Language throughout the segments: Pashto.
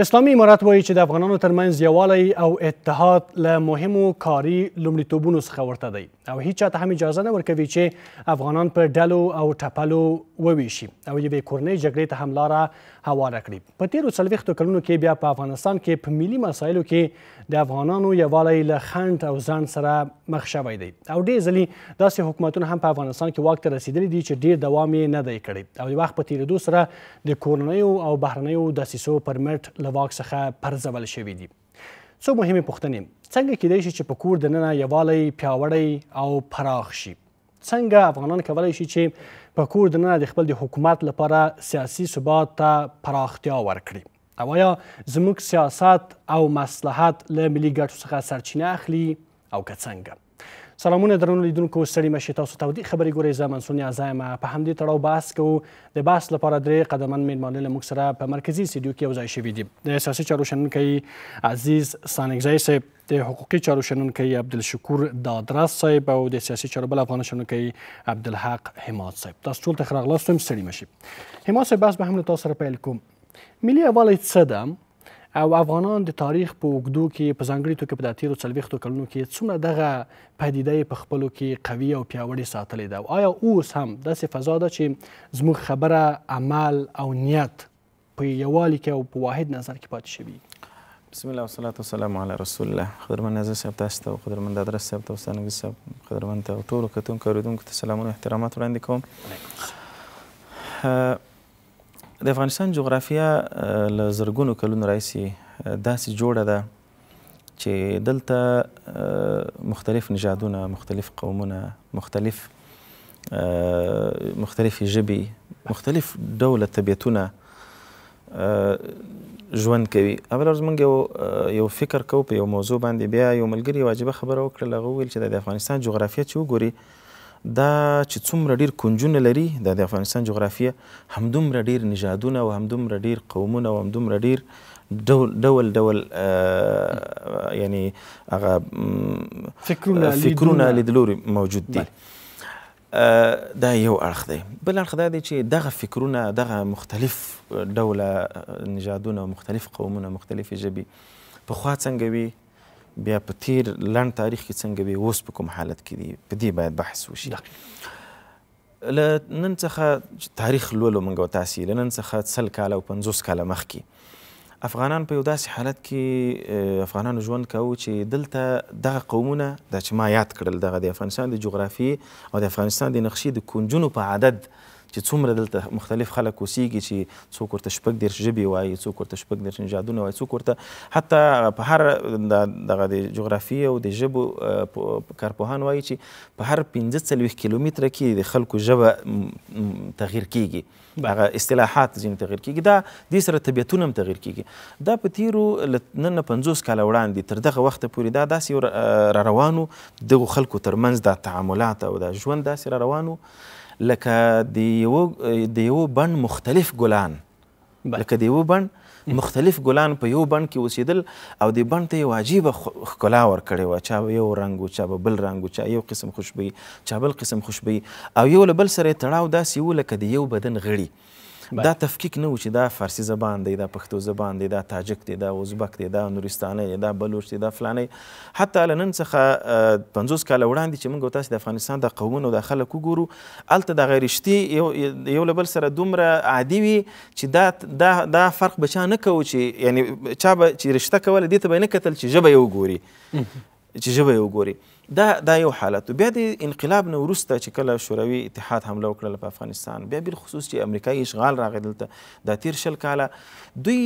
اسلامی امارات وایي چې د افغانانو ترمنځ یووالی او اتحاد له مهمو کاري لومړیتوبونو څخه ورته دی او هیچا ته هم اجازه نه ورکوي چې افغانان په ډلو او ټپلو وویشي او یوې کورنۍ جګړې ته هم لاره هواره کړي په تیرو څلوېښتو کلونو کې بیا په افغانستان کې په ملي مسایلو کې د افغانانو یووالی له خنډ او ځان سره مخ شوی دی او ډېر ځلې داسې حکومتونه هم په افغانستان کې واک ته رسېدلي دي چې ډېر دوام یې نه دی کړی او د وخت په تیرېدو سره د کورنیو او بهرنیو دسیسو پرمټ له واک څخه پرځول شوي دي څو مهمې پوښتنې څنګه کېدای شي چې په کور دننه یووالی پیاوړی او پراخ شي څنګه افغانان کولای شي چې په کور دننه د خپل د حکومت لپاره سیاسي ثبات ته پراختیا ورکړي او آیا زموږ سیاست او مصلحت له ملي ګټو څخه سرچینه اخلي او که څنګه سلامونه درنو لیدونکو ستړي مشي تاسو ته ودي خبري ګورې زه منسون یعظایم په همدې تړاو بحث کوو د بحث لپاره درې قدمان میلمانه له موږ سره په مرکزي سټډیو کې یوځای شوي دي د سیاسي چارو شنونکی عزیز سانګزی صاحب د حقوقي چارو شنونکی عبدالشکور دادراس صاحب او د سیاسي چارو بل افغان شنونکی عبدالحق حماد صاحب تاسو ټول ته خراغلاستم ستړي مشي حماد صاحب بس به هم له تاسو سره پیل کوم ملي اواله څه ده او افغانان د تاریخ په اوږدو کې په ځانګړي توګه په تیرو څلوېښتو کلونو کې څومره دغه پدیده په خپلو کې قوي او پیاوړې ساتلې ده او آیا اوس هم داسې فضا ده چې زموږ خبره عمل او نیت په یووالي کې او په واحد نظر کې پاتې شوي بسم الله والصلاة والسلام علی رسول الله قدرمن نازل صاحب تاسو ته قدرمن دادر صاحب ته استاد نګی صاحب قدرمن ته ټولو کتونکو اوریدونکو ته سلامونه احترامات وړاندې کوم د افغانستان جغرافیا له زرګونو کلونو راهیسې داسې جوړه ده چې دلته مختلف نژادونه مختلف قومونه مختلف مختلف ژبې مختلف ډوله طبیعتونه ژوند کوي اول ورځ موږ یو یو فکر کوو په یو موضوع باندې بیا یو ملګري واجبه خبره وکړه هغه وویل چې د افغانستان جغرافیه چې وګوري دا چې څومره ډیر کنجونه لري دا د افغانستان جغرافیه همدومره ډیر نژادونه او همدومره ډیر قومونه او همدومره ډیر ډول ډول ډول یعنی هغه فکرونه فکرونه لیدلوري موجود دي دا یو اړخ دی بل اړخ دا دی چې دغه فکرونه دغه مختلف ډوله نژادونه مختلف قومونه مختلفې ژبې پخوا څنګه وي بیا په تیر لنډ تاریخ کې څنګه وي اوس په کوم حالت کې دي په دې باید بحث وشي له نن څخه تاریخ لولو موږ او تاسې له نن څخه سل کاله او پنځوس کاله مخکې افغانان په یو داسې حالت کې افغانانو ژوند کاوه چې دلته دغه قومونه دا چې ما یاد کړل دغه د افغانستان د جغرافیې او د افغانستان د نقشې د کونجونو په عدد چې څومره دلته مختلف خلک اوسېږي چې څوک ورته شپږ دېرش ژبې وایي څوک ورته شپږ دېرش نژادونه وایي څوک ورته حتی په هر دغه د جغرافیې او د ژبو کارپوهان وایي چې په هر پنځه څلوېښت کیلومتره کې د خلکو ژبه تغییر کیږي هغه اصطلاحات ځینې تغییر کیږي دا دې سره طبیعتونه هم تغییر کیږي دا په تیرو له نن نه پنځوس کاله وړاندې تر دغه وخته پورې دا داسې را روانو دغو خلکو ترمنځ دا تعاملات او دا ژوند داسې را روانو لکه د یو د یو بند مختلف ګلان لکه د یو بند مختلف ګلان په یو بند کې اوسېدل او د بند ته یو عجیبه ښکلا ورکړې وه چا یو رنګ و چا به بل رنګ و چا یو قسم خوشبویي چا بل قسم خوشبویي او یو له بل سره یې تړاو داسې و لکه د یو بدن غړي دا تفکیک نه و چې دا فارسی زبان دی دا پښتو زبان دی دا تاجک دی دا ازبک دی دا نورستانی دی دا بلوچ دی دا فلانی حتی له نن څخه پنځوس کاله وړاندې چې موږ تاسو د افغانستان د قومونو د خلک وګورو هلته دغه رشتې یو یو له بل سره دومره عادي وي چې دا دا دا فرق به چا نه کوو چې یعنې چا به چې رشته کوله دې ته به یې نه کتل چې ژبه یې وګوري چې ژبه یې وګوري دا دا یو حالت بیا د انقلاب نه وروسته چې کله شوروي اتحاد حمله وکړله په افغانستان بیا بالخصوص چې امریکایي اشغال راغی دلته دا تیر شل کاله دوی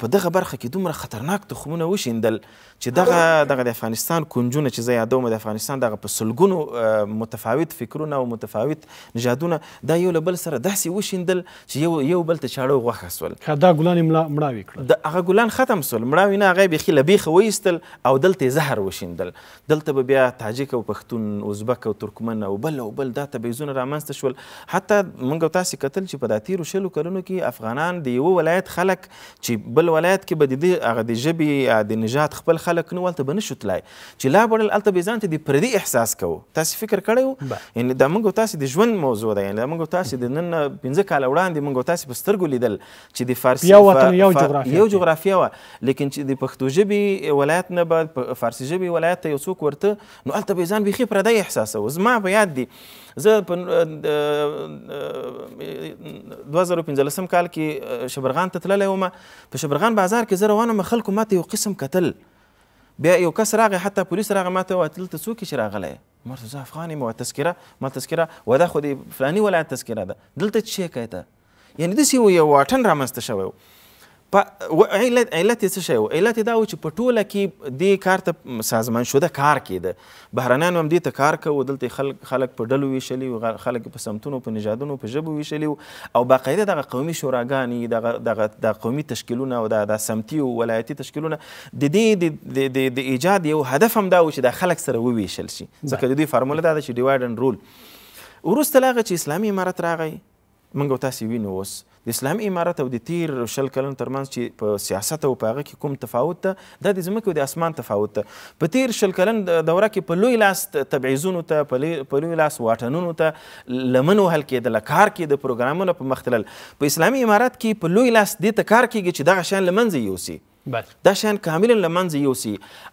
په دغه برخه کې دومره خطرناک تخمونه وشیندل چې دغه دغه د افغانستان کونجونه چې زه یادوم د افغانستان دغه په سلګونو متفاوت فکرونه او متفاوت نژادونه دا یو له بل سره داسې وشیندل چې یو یو بل ته چاړه غوښه سول دا ګلان یې مړاوي کړل هغه ګلان ختم سول مړاوي نه هغه یې بیخي له بیخه وایستل او دلته یې زهر وشیندل دلته به بیا تاجک او پښتون ازبک او ترکمن او بل او بل دا تبعیضونه رامنځته شول حتی موږ او تاسې کتل چې په دا تیرو شلو کلونو کې افغانان د یوه ولایت خلک چې بل ولایت کې به د دې هغه د ژبې د نژاد خپل خلک نه هلته به نه شو تلای چې لا به هلته به ځان ته د پردي احساس کوو تاسې فکر کړی وو یعنی دا موږ او تاسې د ژوند موضوع ده یعنی دا موږ او تاسې د نن پنځه کاله وړاندې موږ او تاسې په سترګو لیدل چې د فارسي یو وطن یو جغرافیه یو جغرافیه وه لیکن چې د پښتو ژبې ولایت نه به فارسي ژبې ولایت ته یو څوک ورته نو هلته به یې ځان بیخي پردی احساسوه زما په یاد دي زه په دوه زره پنځلسم کال کې شبرغان ته تللی وم په شبرغان بازار کې زه روان وم خلکو ماته یو قسم کتل بیا یو کس راغی حتی پولیس راغی ماته وویل دلته څوک چې راغلی ما ورته زه افغان یم تذکره ما تذکره و دا خو د فلاني ولایت تذکره ده دلته څه شی کوې ته یعنې داسې یو واټن رامنځته شوی و علت علت څه شی و علت یې دا و چې په ټوله کې دې کار ته سازمان شوده کار کېده بهرنیان هم دې ته کار کوو دلته خلک خلک په ډلو ویشلي وو خلک په سمتونو په نژادونو په ژبو ویشلي وو او باقاعده دغه قومي شوراګانې دغه دغه د قومي تشکیلونه او د سمتي او ولایتي تشکیلونه د دې د د ایجاد یو هدف هم دا و چې د خلک سره وویشل شي ځکه د دې فارموله دا ده چې ډیوایډ اند رول وروسته لاغه چې اسلامي امارت راغی موږ تاسې وینو اوس د اسلامي امارت او د تیر شل کلن ترمنځ چې په سیاست او په هغه کې کوم تفاوت ده دا د ځمکې او د اسمان تفاوت ده په تیر شل کلن دوره کې په لوی لاس تبعیضونو ته په لوی لاس واټنونو ته لمن وهل کېدله کار کې د پروګرامونو په مختلل په اسلامي امارت کې په لوی لاس دې ته کار کېږي چې دغه شیان له منځه یوسي دا شیان کاملا له منځه یوسي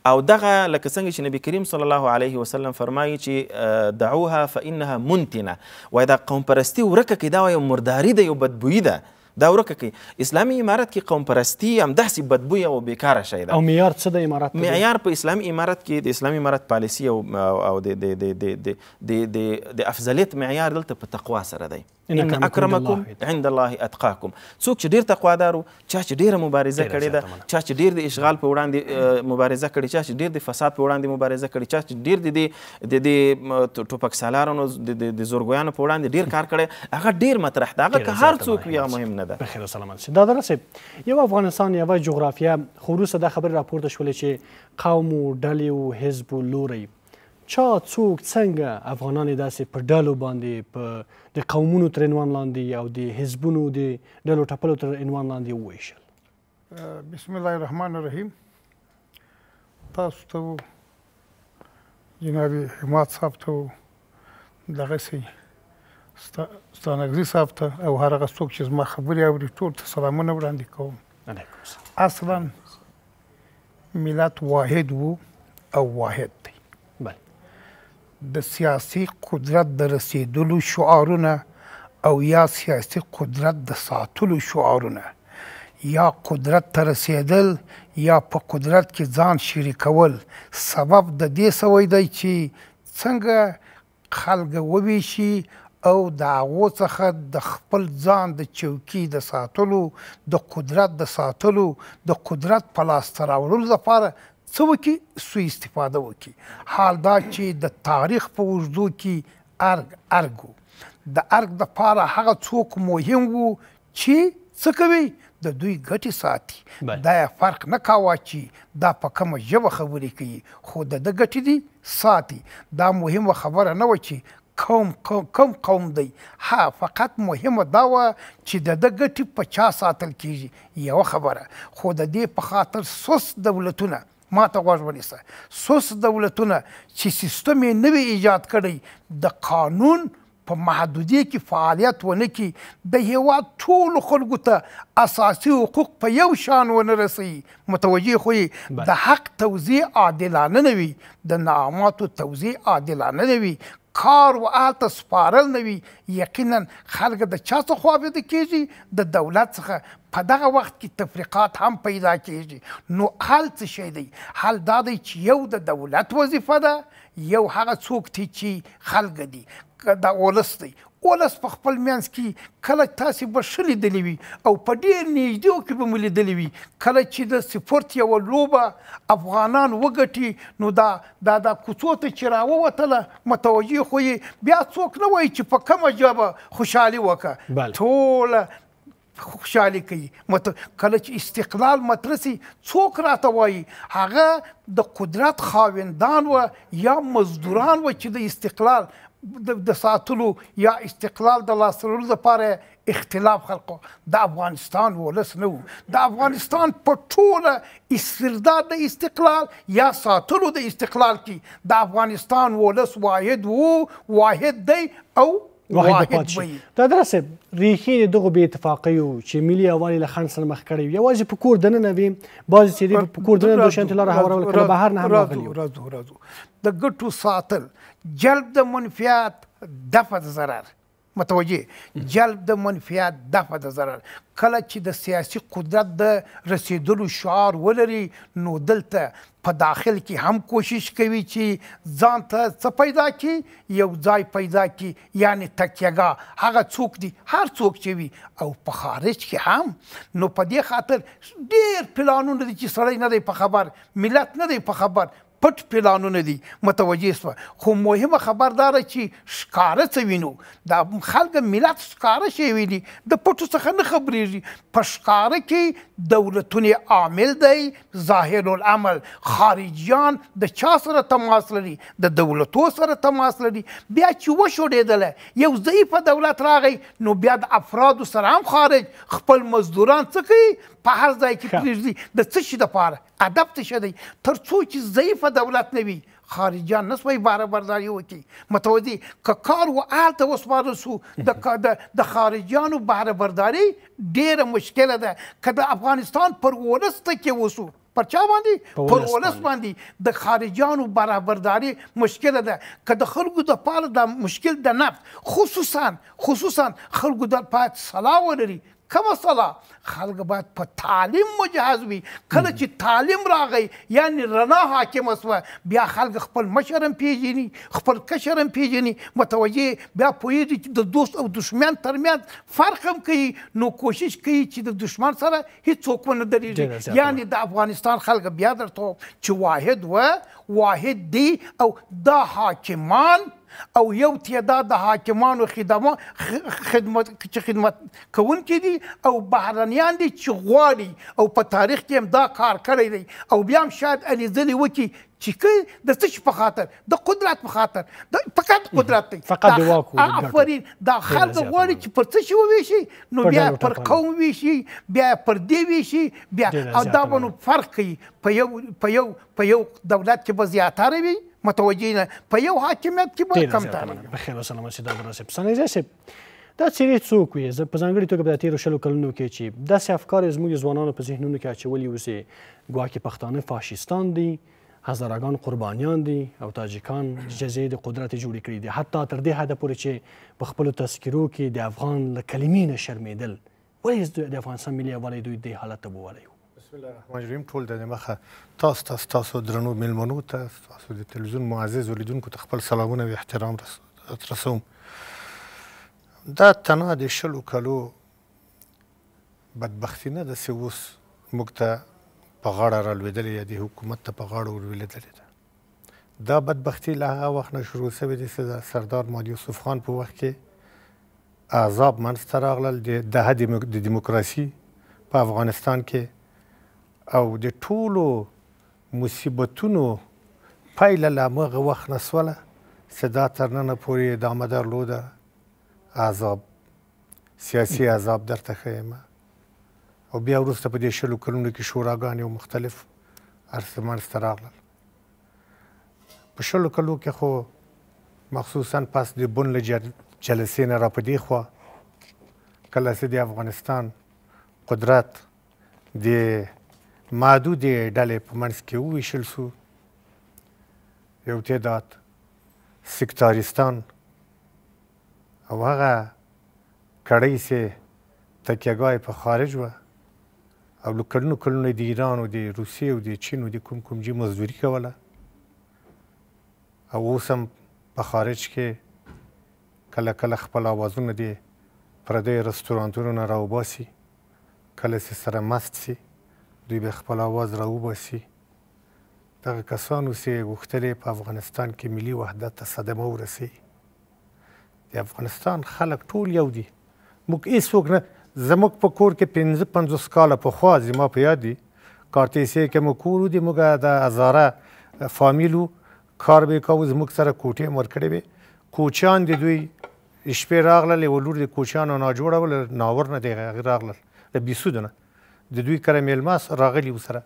او دغه لکه څنګه چې نبی کریم صلی الله علیه وسلم فرمایي چې دعوها فانها منتنه وای دا قوم پرستی ورکه کې دا یو مرداری ده یو بدبویي ده دا ورکه کوي اسلامي امارت کې قوم پرستی هم داسې بدبوی او بیکاره شی ده او معیار څه د امارت معیار په اسلامي امارت کې د اسلامي امارت پالیسی او او د د د د د د د افضلیت معیار دلته په تقوا سره دی ان اکرمکم عند الله اتقاکم څوک چې ډیر تقوا دارو چا چې ډیره مبارزه کړې ده چا چې ډیر د اشغال په وړاندې مبارزه کړې چا چې ډیر د فساد په وړاندې مبارزه کړې چا چې ډیر د د ټوپک سالارانو د زورګویانو په وړاندې ډیر کار کړی هغه ډیر مطرح ده هغه که هر څوک وي هغه مهم نه ده په خیر او سلامت شه دا درسه یو افغانستان یو جغرافیه خو روسه د خبر راپورته شولې چې قوم او ډلې او حزب لوري چا څوک څنګه افغانان داسې په ډلو باندې په د قومونو تر عنوان لاندې او د حزبونو د ډلو ټپلو تر عنوان لاندې وویشل بسم الله الرحمن الرحیم تاسو ته جناب حماد صاحب ته دغسې ستانګزي صاحب ته او هر هغه څوک چې زما خبرې اوري ټول ته سلامونه وړاندې کوم اصلا ملت واحد وو او واحد دی د سیاسي قدرت د رسیدلو شعارونه او یا سیاسي قدرت د ساتلو شعارونه یا قدرت ته رسیدل یا په قدرت کې ځان شریکول سبب د دې سوی دی چې څنګه خلک وویشي او د هغو څخه د خپل ځان د چوکۍ د ساتلو د قدرت د ساتلو د قدرت په لاسته راوړلو لپاره څه وکړي سوء استفاده وکړي حال دا چې د تاریخ په اوږدو کې ارګ ارګ د ارګ د پاره هغه څوک مهم وو چې څه کوي د دوی ګټې ساتي دا فرق نه کاوه چې دا په کومه ژبه خبرې کوي خو د ده ګټې دي ساتي دا مهمه خبره نه وه چې قوم کوم قوم دی ها فقط مهمه دا و چې د د ګټې په چا ساتل کیږي یو خبره خو د دې په خاطر سوس دولتونه ما ته غوږ ونیسه سوس دولتونه چې سیستم یې نوی ایجاد کړی د قانون په محدودی کې فعالیت ونه کی د هیواد ټول خلکو ته اساسي حقوق په یو شان ونه رسي متوجه خو د حق توزیع عادلانه نه وي د نعماتو توزیع عادلانه نه وي کار و آلته سپارل نه وي یقینا خلک د چا څخه خوابیده کیږي د دولت څخه په دغه وخت کې تفریقات هم پیدا کیږي نو حل څه شی دی حل دا دی چې یو د دولت وظیفه ده یو هغه څوک دی چې خلک دي دا ولس دی ولس په خپل میانس کې کله تاسې به ښه لیدلی وي او په ډېر نږدېو کې به مو لیدلی وي کله چې د سپورت یوه لوبه افغانان وګټي نو دا دا دا کوڅو ته چې راووتله متوجه خو یې بیا څوک نه وایي چې په کمه ژبه خوشحالي وکړه ټوله خوشحالي کوي مت... کله چې استقلال مدرسي څوک راته وایي هغه د قدرت خاوندان و یا مزدوران و چې د استقلال د ساتلو یا استقلال د لاسته راوړلو لپاره اختلاف خلقو د افغانستان ولس نه وو د افغانستان په ټوله استرداد د استقلال یا ساتلو د استقلال کې د افغانستان ولس واحد وو واحد دی او واحد پاتې دا درسه ریخي دغه به اتفاقي او چې ملي اوالي له خان سره مخ کړی یوازې په کور دننه وي باز چې په کور دننه دوشنت لاره هوارول کړه بهر نه هم راغلی راځو راځو د ګټو ساتل جلب د منفیات دفع د ضرر متوجه جلب د منفیات دفع د ضرر کله چې د سیاسي قدرت د رسیدلو شعار ولري نو دلته په داخل کې هم کوشش کوي چې ځان ته څه پیدا کړي یو ځای پیدا کړي یعنی تکیهګاه هغه څوک دي هر څوک چې وي او په خارج کې هم نو په دې خاطر ډېر پلانونه دي چې سړی نه دی په خبر ملت نه دی په خبر پټ پلانونه دي متوجه سو خو مهمه خبردار چې شکاره څه وینو د خلک ملت شکاره شي ویلي د پټو څخه نه خبرېږي په شکاره کې دولتونه عامل دی ظاهر العمل خارجيان د چا سره تماس لري د دولتو سره تماس لري بیا چې وشوړېدل یو ضعیف دولت راغی نو بیا د افراد سره هم خارج خپل مزدوران څه کوي په هر ځای کې پرېږدي د څه شي دپاره ادب څه شی دی تر څو چې ضعیفه دولت نه وي خارجیان نسوي باره برداري وکړي متوجه که کار و هلته وسپارل سو د د خارجیانو باره برداري ډیره مشکله ده که د افغانستان پر ولس تکیه وسو پر چا باندې پر ولس باندې د خارجیانو برابرداري مشکل ده که د خلکو د پاره د مشکل د نفت خصوصا خصوصا خلکو د پات سلا ولري کومه صدا خلک باید په تعلیم مجهز وي کله چې تعلیم راغی یعنی رڼا حاکمه سوه بیا خلک خپل مشرم پیژني خپل کشرم پیژني متوجه بیا پوهېږي چې د دوست او دښمن ترمنځ فرق هم کوي نو کوشش کوي چې د دښمن سره هیڅ څوک ونه درېږي یعنی د افغانستان خلک بیا درته چې واحد و واحد دی او دا حاکمان او یو تعداد د حاکمانو خدمات خدمت چې خدمت کوونکي دي او بهرنیان دي چې غواړي او په تاریخ کې هم دا کار کړی دی او بیا هم شاید الیزلی وکی چې د څه په خاطر د قدرت په خاطر د فقط قدرت دی فقط د واکو افرین دا خلک غواړي چې پر څه شو ویشي نو بیا پر قوم ویشي بیا پر دی ویشي بیا او دا ونه فرق کوي په یو په یو په یو دولت کې به زیاتره وي متوجه په یو حاکمیت کې به کم تعلیم په خیر وسلام سي دا براسه پسانه سي دا چیرې څوک وي زه په ځانګړي توګه په تیرو شلو کلونو کې چې داسې افکار زموږ ځوانانو په ذهنونو کې اچولي اوسې ګواکې پښتانه فاشیستان دي هزارګان قربانیان دي او تاجکان جزې د قدرت جوړې کړې دي حتی تر دې حده پورې چې په خپلو تذکرو کې د افغان له کلمې نه شرمېدل ولې د افغانستان ملي یووالی دوی دې حالت ته بولی بسم الله الرحمن الرحیم ټول د مخه تاسو تاسو تاسو درنو ملمنو ته تاسو د تلویزیون معزز ولیدونکو ته خپل سلامونه او احترام رسوم دا تنها د شلو کلو بدبختی نه د سیوس موږ ته په غاړه را لویدلې یا د حکومت ته په غاړه ور لویدلې ده دا بدبختی له هغه وخت نه شروع شوې ده چې سردار ماد یوسف خان په وخت کې عذاب منځ ته راغلل د هدي د دیموکراسي په افغانستان کې او د ټولو مصیبتونو پایله له همغه وخت نه سوله چې دا تر ننه پورې ادامه درلوده عذاب سیاسي عذاب درته ښیم او بیا وروسته په دې شلو کلونو کې شوراګانې او مختلف عرصې منځته راغلل په شلو کلو کې خو مخصوصا پس د بن له جلسې نه را په دې خوا کله چې د افغانستان قدرت د محدودې ډلې په منځ کې وویشل سو یو تعداد سکتاریستان او هغه کړۍ سې تکیهګاه په خارج وه او له کلونو کلونو د ایران او د روسیې او د چین او د کوم کوم جي مزدوري کوله او اوس هم په خارج کې کله کله خپل آوازونه دي پردی رستورانتونو نه راوباسي کله چې سره مست سي دوی به خپل आवाज راوباسي دغه کسانو چې غوښتلې په افغانستان کې ملي وحدت ته صدمه ورسي د افغانستان خلک ټول یو دي موږ هیڅوک نه زموږ په کور کې پنځه پنځوس کاله پخوا زما په یاد دي کارتیسیې کې مو کور دي موږ د هزاره فامیلو کار به کوو زموږ سره کوټې مرکړې وې کوچیان دي دوی شپې راغلل ولور د کوچیانو ناجوړه ول ناور نه دی راغلل د بیسودنه د دوی کره میلمه راغلي وسره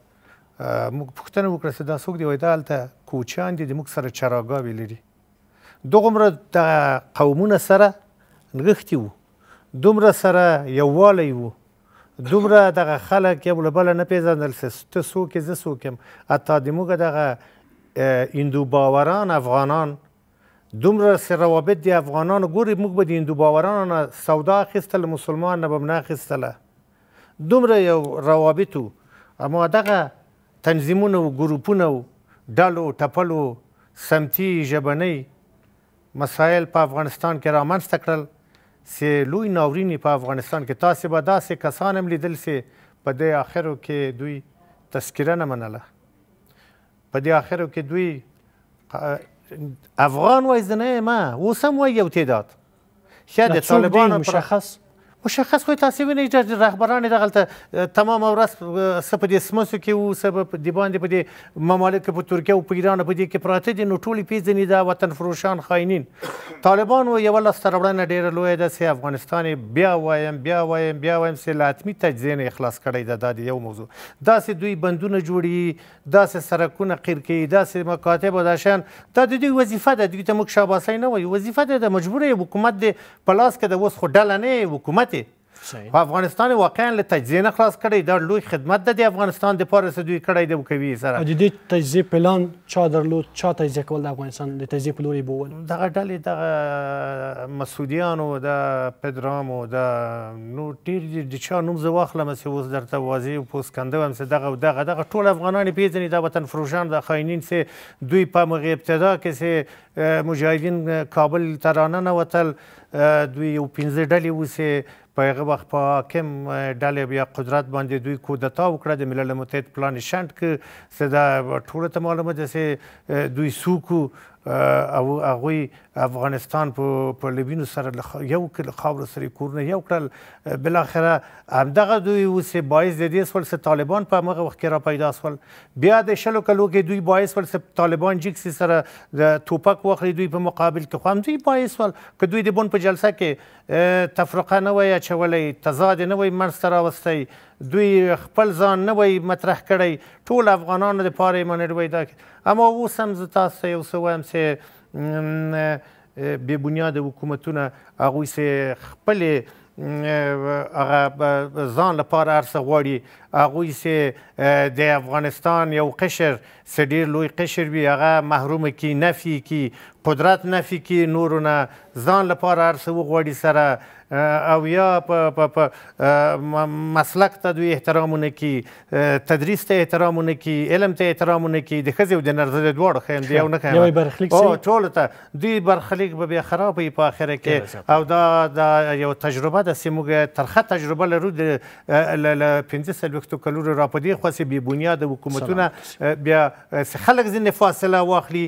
موږ پوښتنه وکړه چې دا څوک دی وایي دا هلته کوچیان دي د موږ سره چراګاوې لري دغومره د قومونه سره نغښتي وو دومره سره یووالی وو دومره دغه خلک یو له بله نه پېژندل چې ته څوک یې زه څوک یم حتی د موږ دغه هندو باوران افغانان دومره سره روابط د افغانانو ګوري موږ به د هندو باورانو نه سودا اخیستله مسلمان نه به م نه اخیستله دومره یو روابط اما دغه تنظیمونه او ګروپونه او ډلو ټپلو سمتي ژبنۍ مسایل په افغانستان کې رامنځته کړل سې لوی ناورینې په افغانستان کې تاسې به داسې کسان هم لیدل سې په دې آخرو کې دوی تذکره نه منله په دې آخرو کې دوی افغان وایز نه ما اوس هم وایي یو تعداد شاید طالبان مشخص مشخص خو تاسو وینئ چې رهبران دغلته تمام ورځ څه په دې سمسو کې وو څه په دې باندې په دې ممالکو په ترکیه او په ایران په دې کې پراته دي نو ټول پیژنې دا وطن فروشان خاینین طالبان و یو لاسته راوړنه ډیره لویه ده چې افغانستان بیا وایم بیا وایم بیا وایم چې لاتمی تجزیه نه اخلاص کړی دا د یو موضوع دا سه دوی بندونه جوړي دا سه سرکونه قیر کوي دا سه مکاتب داشن دا د دوی وظیفه ده دوی ته موږ شاباسي نه وایو وظیفه ده د مجبورې حکومت دی په لاس کې د اوس خو ډله نه حکومت او افغانستان واقعا له تجزیه نه خلاص کړی دا لوی خدمت ده د افغانستان د پاره سدوی کړی دی کوي سره د دې تجزیه پلان چا درلود چا تجزیه کول د افغانستان د تجزیه په لوري بول دغه ډلې د مسعودیانو د پدرامو د نور ډیر د چا نوم زه واخلم چې اوس درته واضح پوس کنده هم چې دغه دغه دغه ټول افغانان پیژني د وطن فروشان د خاینین سه دوی په مغه ابتدا کې سه مجاهدین کابل ترانه نه وتل دوی یو پنځه ډلې وسه په هغه وخت په حاکم ډلې بیا قدرت باندې دوی کودتا وکړه د ملل متحد پلان شنډ ک صدا ټوله ته معلومه ده چې دوی سوکو او هغوی افغانستان په په لوینو سره یو کړل خاوره سره کورونه یو کړل بالاخره همدغه دوی اوسې باعث د دې سول چې طالبان په هغه وخت کې را پیدا سول بیا د شلو کلو کې دوی باعث ول چې طالبان جګسي سره د توپک واخلي دوی په مقابل کې خو هم دوی باعث ول که دوی د بون په جلسه کې تفرقه نه وای اچولی تضاد نه وای منځته راوستی دوی خپل ځان نه وای مطرح کړی ټول افغانانو لپاره یې منډې وای دا اما اوس هم زه تاسو ته یو څه وایم چې بې بنیاد حکومتونه هغوی سې خپلې هغه ځان لپاره هر څه غواړي هغوی چې د افغانستان یو قشر چې ډېر لوی قشر وي هغه محرومه کی نفي کی قدرت نفي کی نورو نه ځان لپاره هر څه وغواړي سره او یا په مسلک ته دوی احترام ونه کړي تدریس ته احترام ونه کړي علم ته احترام ونه کړي د ښځې او د نر زه دواړو ښیم د یو نه ښیم یوی برخلیک او ټولو ته دوی برخلیک به بیا خراب وي په آخره کې او دا دا یو تجربه ده چې موږ ترخه تجربه لرو د پنځه څلوېښتو کلونو راپدې خو سې بې بنیاده حکومتونه بیا خلک ځینې فاصله واخلي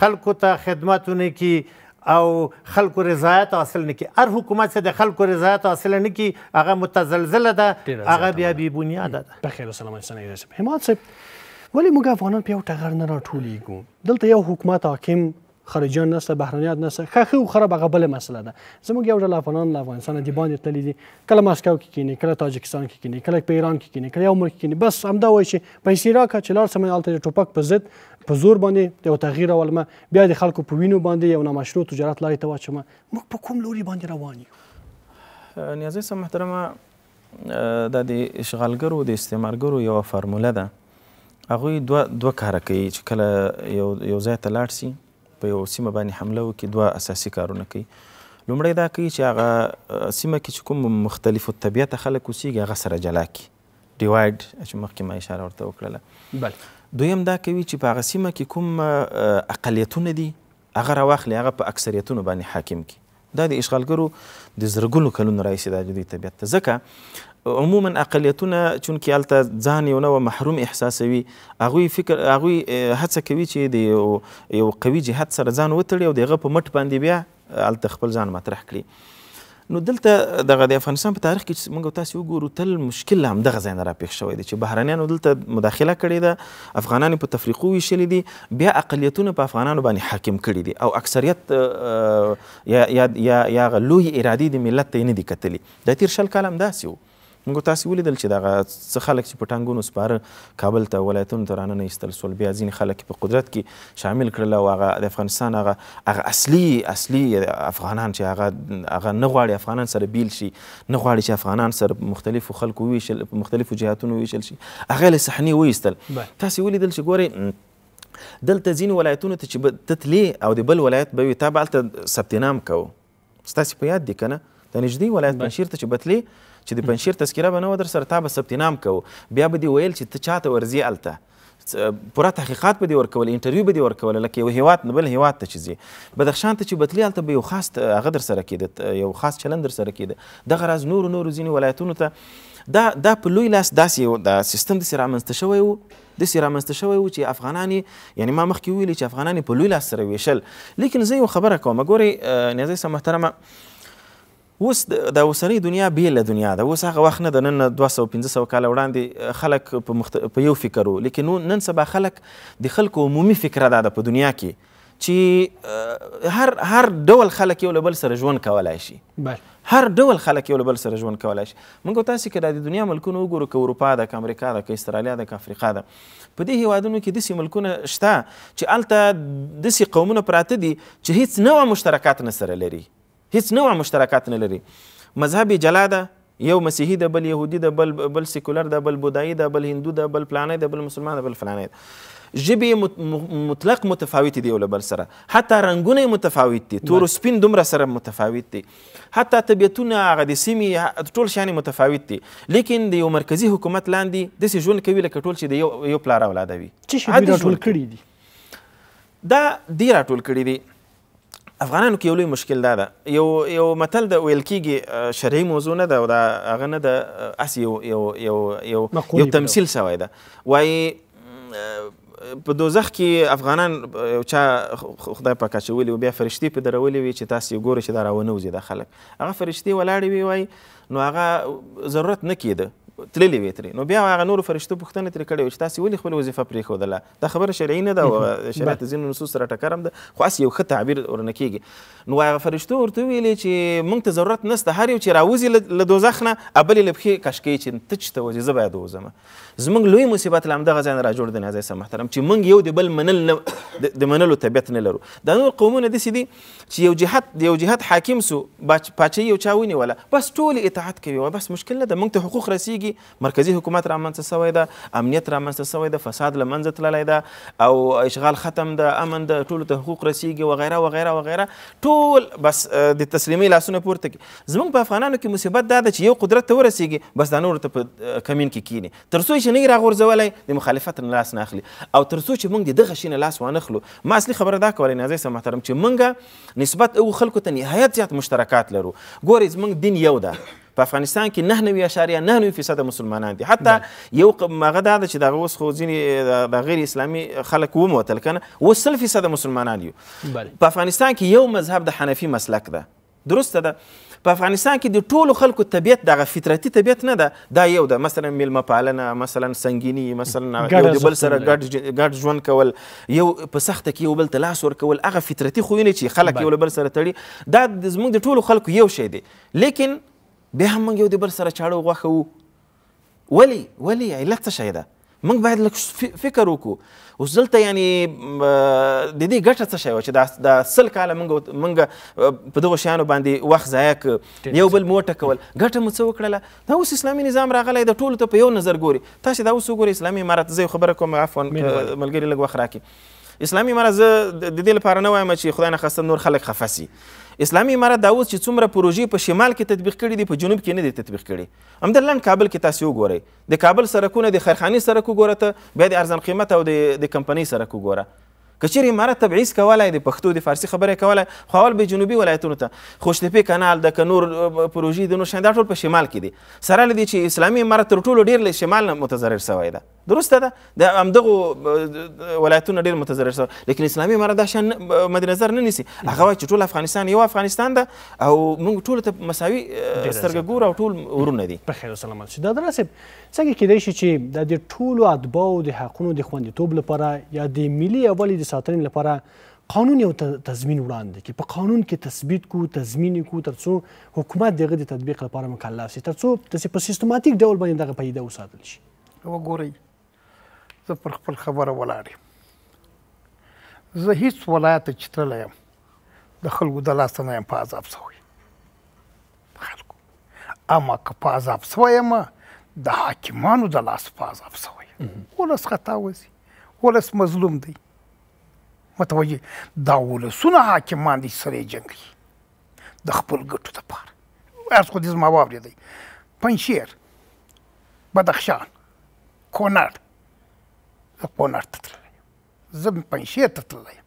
خلکو ته خدمتونه کړي او خلکو رضایت حاصل نه کی هر حکومت چې د خلکو رضایت حاصل نه کی هغه متزلزله ده هغه بیا بی بنیاده ده بخیر سلام انسان ایدس همات صاحب ولی موږ افغانان په یو ټغر نه راټولیږو دلته یو حکومت حاکم خارجیان نسته بهرانیان نسته ښه او خراب هغه بل مسله ده زموږ یو ډول افغانان له افغانستانه د باندې تللي دي کله مسکو کې کینی کله تاجکستان کې کینی کله په ایران کې کینی کله یو ملک کینی بس همدا وایي چې پیسې راکړه چې لاړ سمې هلته د ټوپک په ضد په زور باندې یو تغییر راولم بیا د خلکو په وینو باندې یو نامشروع تجارت لارې ته واچوم موږ په کوم لوري باندې روان یو نیازی صاحب محترمه دا د اشغالګرو د استعمارګرو یوه فرموله ده هغوی دوه دوه کاره کوي چې کله یو یو ځای ته لاړ سي په یو سیمه باندې حمله وکړي دوه اساسي کارونه کوي لومړی دا کوي چې هغه سیمه کې چې کوم مختلفو طبیعته خلک اوسیږي هغه سره جلا کړي ډیوایډ چې مخکې ما اشاره ورته وکړله بله دویم دا کوي چې په هغه سیمه کې کوم اقلیتونه دي هغه راواخلي هغه په اکثریتونو باندې حاکم کی دا د اشغالګرو د زرګونو کلونو راهیسې دا د دوی طبیعت ته ځکه عموما اقلیتونه چونکې هلته ځان یو نوی محروم احساسوي هغوی فکر هغوی هڅه کوي چې د یو قوي جهت سره ځان وتړي او د هغه په مټ باندې بیا هلته خپل ځان مطرح کړي نو دلته دغه د افغانستان په تاریخ کې موږ تاسو وګورو تل مشکل هم دغه ځای نه راپېښ شوی دی چې بهرانیانو دلته مداخله کړې ده افغانان په تفریقو ویشلي دي بیا اقلیتونه په افغانانو باندې حاکم کړي دي او اکثریت یا یا یا یا لوی ارادي د ملت ته نه دي کتلي د تیر شل کال هم داسې و موږ تاسو ولیدل چې دغه څه خلک چې په ټانګونو سپاره کابل ته ولایتونو ته راننه ایستل سول بیا ځینې خلک په قدرت کې شامل کړل او هغه د افغانستان هغه هغه اصلي اصلي افغانان چې هغه هغه نه غواړي افغانان سره بیل شي نه غواړي چې افغانان سره مختلفو خلکو وویشل په مختلفو جهاتونو وویشل شي هغه له صحنې وویستل تاسو ولیدل چې ګورئ دلته ځین ولایتونو ته چې تتلی او د بل ولایت به وي تا به هلته ثبت نام کوو ستاسې په یاد دي که نه د نږدې ولایت بنشیر ته چې بتلی چې د پنشیر تذکره به نه و در سره تا به ثبت نام کوو بیا به دې ویل چې ته چاته ورځې هلته پوره تحقیقات به دې ورکول انټرویو به دې ورکول لکه یو هیواد نه بل هیواد ته چې ځي بدخشان ته چې بتلي هلته به یو خاص هغه در سره کېده یو خاص چلند در سره کېده دغه راز نورو نورو ځینې ولایتونو ته دا دا په لوی لاس داسې یو دا سیستم داسې رامنځته شوی و داسې رامنځته شوی و چې افغانان یعنې ما مخکې ویلي چې افغانان په لوی لاس سره ویشل لیکن زه یو خبره کوم ګورئ نیازی صاحب محترمه اوس د اوسنۍ دنیا بیله دنیا ده اوس هغه وخت نه د نن دوه سوه پنځه سوه کاله وړاندې خلک په, مخت... په یو فکر وو لیکن نن سبا خلک د خلکو عمومي فکره دا ده په دنیا کې چې هر هر ډول خلک یو له بل سره ژوند کولای شي بله هر ډول خلک یو له بل سره ژوند کولای شي موږ تاسې که دا د دنیا ملکونه وګورو که اروپا ده که امریکا ده که استرالیا ده که افریقا ده په دې هیوادونو کې داسې ملکونه شته چې هلته داسې قومونه پراته دي چې هیڅ نوع مشترکات نه سره لري هیڅ نوع مشترکات نه لري مذهب جلا ده یو مسیحي ده بل یهودي ده بل بل سیکولر ده بل بودایی ده بل هندو ده بل پلانی ده بل مسلمان ده بل فلانی ده ژبې مطلق متفاوت دي یو له بل سره حتی رنګونه متفاوت دي تور سپین دومره سره متفاوت دي حتی طبیعتونه هغه د سیمې ټول شیان متفاوت دي لیکن د یو مرکزي حکومت لاندې داسې ژوند کوي لکه ټول چې د یو یو پلار اولاده وي څه شی راټول کړي دي دا دی راټول کړي دي افغانانو کې یو لوی مشکل دا ده یو یو متل د ویل کېږي شرعي موضوع نه ده او دا هغه نه ده اس یو یو یو یو یو تمثیل شوی ده وایي په دوزخ کې افغانان یو چا خدای پاک اچولی او بیا فرشتي په درولې وي چې تاسو ګورئ چې دا راونه وزي دا خلک هغه فرشتي ولاړې وي وایي نو هغه ضرورت نه کېده تللی وي ترې نو بیا هغه نورو فرشتو پوښتنه ترې کړې وه چې تاسې ولې خپل وظیفه پرېښودله دا خبره شرعي نه ده او شریعت ځینو نصوص سره ټکر هم ده خو هسې یو ښه تعبیر ورنه کېږي نو هغه فرشتو ورته وویلې چې موږ ته ضرورت نسته هر یو چې راوځي له دوزخ نه بل یې له پښې کش کوي چې ته چېرته وځې زه باید ووځم زموږ لوی مصیبت له همدغه ځای نه راجوړ دی نازی صاحب محترم چې موږ یو د بل منل نه د منلو طبیعت نه لرو دا نور قومونه داسې دي چې یو جهت یو جهت حاکم سو پاچهي یو چا ونیوله بس ټول اطاعت کوي بس مشکل نه ده موږ ته حقوق رسیږي مرکزی حکومت رامنځته سوی ده امنیت رامنځته سوی ده فساد له منځه تللی ده او اشغال ختم ده امن د ټولو ته حقوق رسیږي وغیره وغیره وغیره ټول بس د تسلیمي لاسونه پورته کړي زموږ په افغانانو کې مصیبت دا ده چې یو قدرت ته ورسیږي بس دا نورو ته په کمین کې کینی تر څو چې نه یې راغورځولی د مخالفت نه لاس نه اخلي او تر څو چې موږ د دغه شي نه لاس وانخلو ما اصلي خبره دا کولی نازی صاحب محترم چې موږ نسبت او خلکو ته نهایت زیات مشترکات لرو ګورئ زموږ دین یو ده په افغانستان کې 99.99 فیصد مسلمانان دي حتی یو مغه دا چې دا اوس خو ځینې د غیر اسلامي خلک وموتل کنه و سل فیصد مسلمانان یو په افغانستان کې یو مذهب د حنفي مسلک ده درسته ده په افغانستان کې د ټولو خلکو طبیعت دغه فطرتي طبیعت نه ده دا یو ده مثلا میلمه پالنه مثلا سنگینی مثلا یو د بل سره ګډ ژوند کول یو په سخته کې یو بل ته لاس ورکول هغه فطرتي خویونه چې خلک یو بل سره تړي دا زموږ د ټولو خلکو یو شی دی لیکن بیا هم موږ یو د بل سره چاړه غوښه وو ولې ولې علت څه شی ده موږ باید لږ فکر وکړو اوس دلته یعنی د دې ګټه څه شی وه چې دا سل کاله موږ موږ په دغو شیانو باندې وخت ضایع کړ یو بل موټه کول ګټه مو څه وکړله دا اوس اسلامي نظام راغلی د ټولو ته په یو نظر ګوري تاسې دا اوس وګورئ اسلامي امارت زه خبره کوم عفوا ملګري لږ وخت راکړي اسلامي امارت زه د دې لپاره نه وایم چې خدای نه خواسته نور خلک خفه سي اسلامي امارت دا اوس چې څومره پروژې په شمال کې تطبیق کړي دي په جنوب کې نه دي تطبیق کړي همدا لنډ کابل کې تاسو وګورئ د کابل سرکونه د خیرخاني سرک وګوره ته بیا د ارزان قیمت او د کمپنۍ سرک وګوره کچیر امارت تبعیض کولای د پښتو د فارسی خبره کولای خو اول به جنوبي ولایتونو ته خوشتپې کانال د کنور پروژې د نوشاندار ټول په شمال کې دي سره لدی چې اسلامي امارت تر ټولو ډیر له شمال متضرر شوی ده درسته ده د همدغو ولایتونه ډېر متضرر شوی لیکن اسلامي امارات دا شان مد نظر نه نیسي هغه وایي چې ټول افغانستان یو افغانستان ده او موږ ټولو ته مساوي سترګه ګورو او ټول ورونه دي په خیر وسلامت شي دادر صاحب څنګه کېدای شي چې د دې ټولو اتباعو د حقونو د خوندیتوب لپاره یا د ملي یووالي د ساتنې لپاره قانون یو تضمین وړاندې کی په قانون کې تثبیت کو تضمین کو ترڅو حکومت دغه د تطبیق لپاره مکلف شي ترڅو په سیستماتیک ډول باندې دغه پیدا وساتل شي وګورئ زه پر خپل خبره ولاړ یم زه هیڅ ولایت ته چې تللی یم د خلکو د لاسه نه یم په عذاب سوی خلکو اما که په عذاب سوی یم د حاکمانو د لاسه په عذاب سوی ولس خطا وزي ولس مظلوم دی متوجه دا ولسونه حاکمان دي سره جنګي د خپل ګټو لپاره ارز خو دې زما واورېدی پنجشیر بدخشان کونړ پونارت تللی زه پنځه ته تللی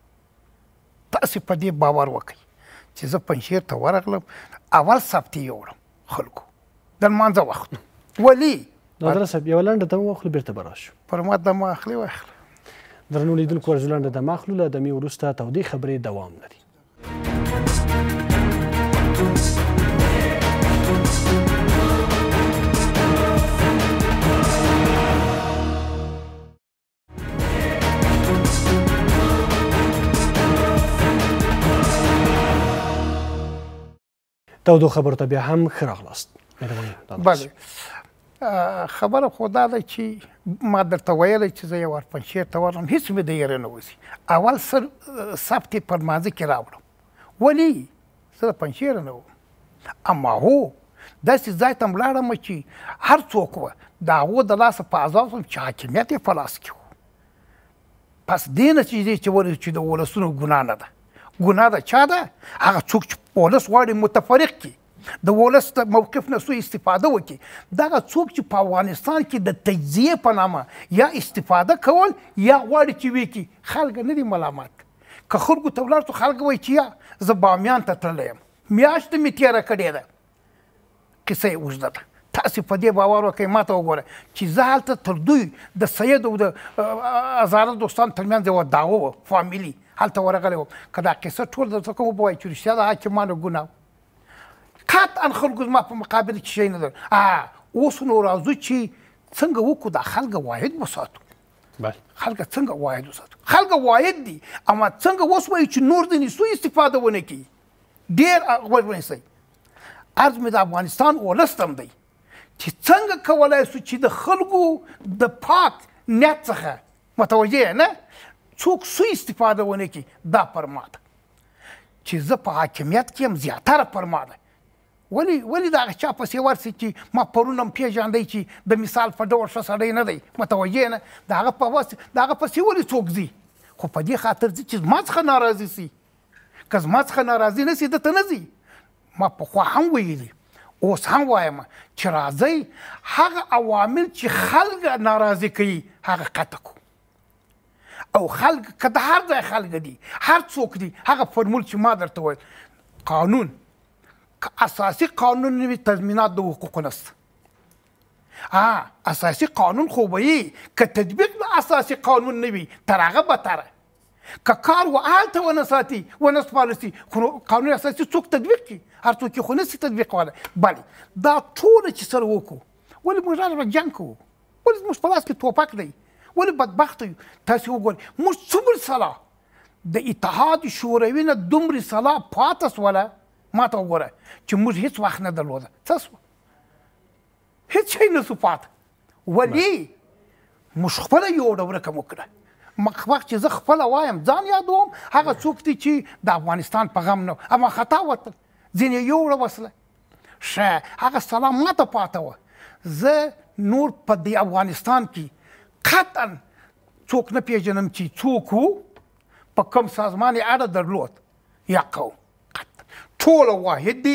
تاسو په دې باور وکړئ چې زه پنځه ته ورغلم اول سبتی یوړم خلکو د مانځه وخت ولی نادر صاحب یو لنډه دم واخلو بیرته به راشو پر ما دم واخلې واخله درنو لیدونکو ارزو لنډه دم اخلو له دمې وروسته تودې خبرې دوام لري تودو خبرو ته بیا هم ښه راغلاست بله خبره خو دا ده چې ما درته ویلی چې زه یو ارپنشیر ته ورغلم هېڅ مې د یېره نه وځي اول سر ثبت یې پر مازه کې راوړم ولې زه د پنشیره نه وم اما هو داسې ځای ته م لاړم چې هر څوک وه د هغو د لاسه په عذاب شوم چې حاکمیت یې په لاس کې و پس دې نتیجې چې ورې چې د ولسونو ګناه نه ده ګناه د چا ده هغه څوک چې ولس غواړي متفرق کی د ولس د موقف نه سوء استفاده وکي دغه څوک چې په افغانستان کې د تجزیه په نامه یا استفاده کول یا غواړي چې وکي خلک نه دي ملامت که خلکو ته ولاړ ته خلک وایي چې یا زه بامیان ته تللی یم میاشت مې تېره کړې ده قصه یې اوږده ده تاسو په دې باور وکړئ ما ته وګوره چې زه هلته تر دوی د سید او د ازاره دوستان ترمنځ یوه دعوه وه فامیلي هلته ورغلی وم که دا قصه ټول درته کوم وبوایه چې رښتیا د حاکمانو ګناه قطعا خلکو زما په مقابل کې شی نه درلود اوس نو راځو چې څنګه وکړو دا خلک واحد وساتو خلک څنګه واحد وساتو خلک واحد دي اما څنګه اوس وایي چې نور د نیسو استفاده ونه کی ډیر اغور ونیسي ارز مې د افغانستان ولستم دی چې څنګه کولای سو چې د خلکو د پاک نیت څخه متوجه نه څوک سو استفاده ونه کړي دا پر ما ده چې زه په حاکمیت کې هم زیاتره پر ما ده ولی ولی دا چا پسې ورسي چې ما پرون هم پیژاندی چې د مثال په ډول ښه سړی نه دی متوجه نه د هغه په وس د هغه پسې ولې څوک ځي خو په دې خاطر ځي چې زما څخه ناراضي سي که زما څخه ناراضي نه سي دته نه ځي ما پخوا هم ویلي اوس هم وایم چې راځي هغه عوامل چې خلک ناراضي کوي هغه قطع کو او خلک که د هر ځای خلک دي هر څوک دي هغه فرمول چې ما درته ویل قانون که اساسي قانون نه وي تضمینات د حقوقو نشته ها اساسي قانون خو به وي که تطبیق د اساسي قانون نه وي تر هغه بهتره که کار و هلته ونه ساتي ونه سپارسي خو قانون اساسي څوک تطبیق کړي هر څوک یې خو نسي تطبیق ولی بلې دا ټوله چې سره وکړو ولې موږ را جنګ کوو ولې زموږ په لاس کې توپک دی ولې بدبخت یو تاسو وګورئ موږ څومره سلا د اتحاد شوروي نه دومره سلا پاتس ولا ما ته وګوره چې موږ هیڅ وخت نه درلوده څه سو هیڅ شي نه سو پات ولی موږ خپل یو ډوره کوم کړه مخوخت چې زه خپل وایم ځان یادوم هغه څوک دي چې د افغانستان په غم نه اما خطا وته ځینې یو وروسله شه هغه سلام ماته پاتوه زه نور په دی افغانستان کې قطعا څوک نه پیژنم چې څوک وو په کوم سازمان یې اړه درلود یا قوم ټول واحد دي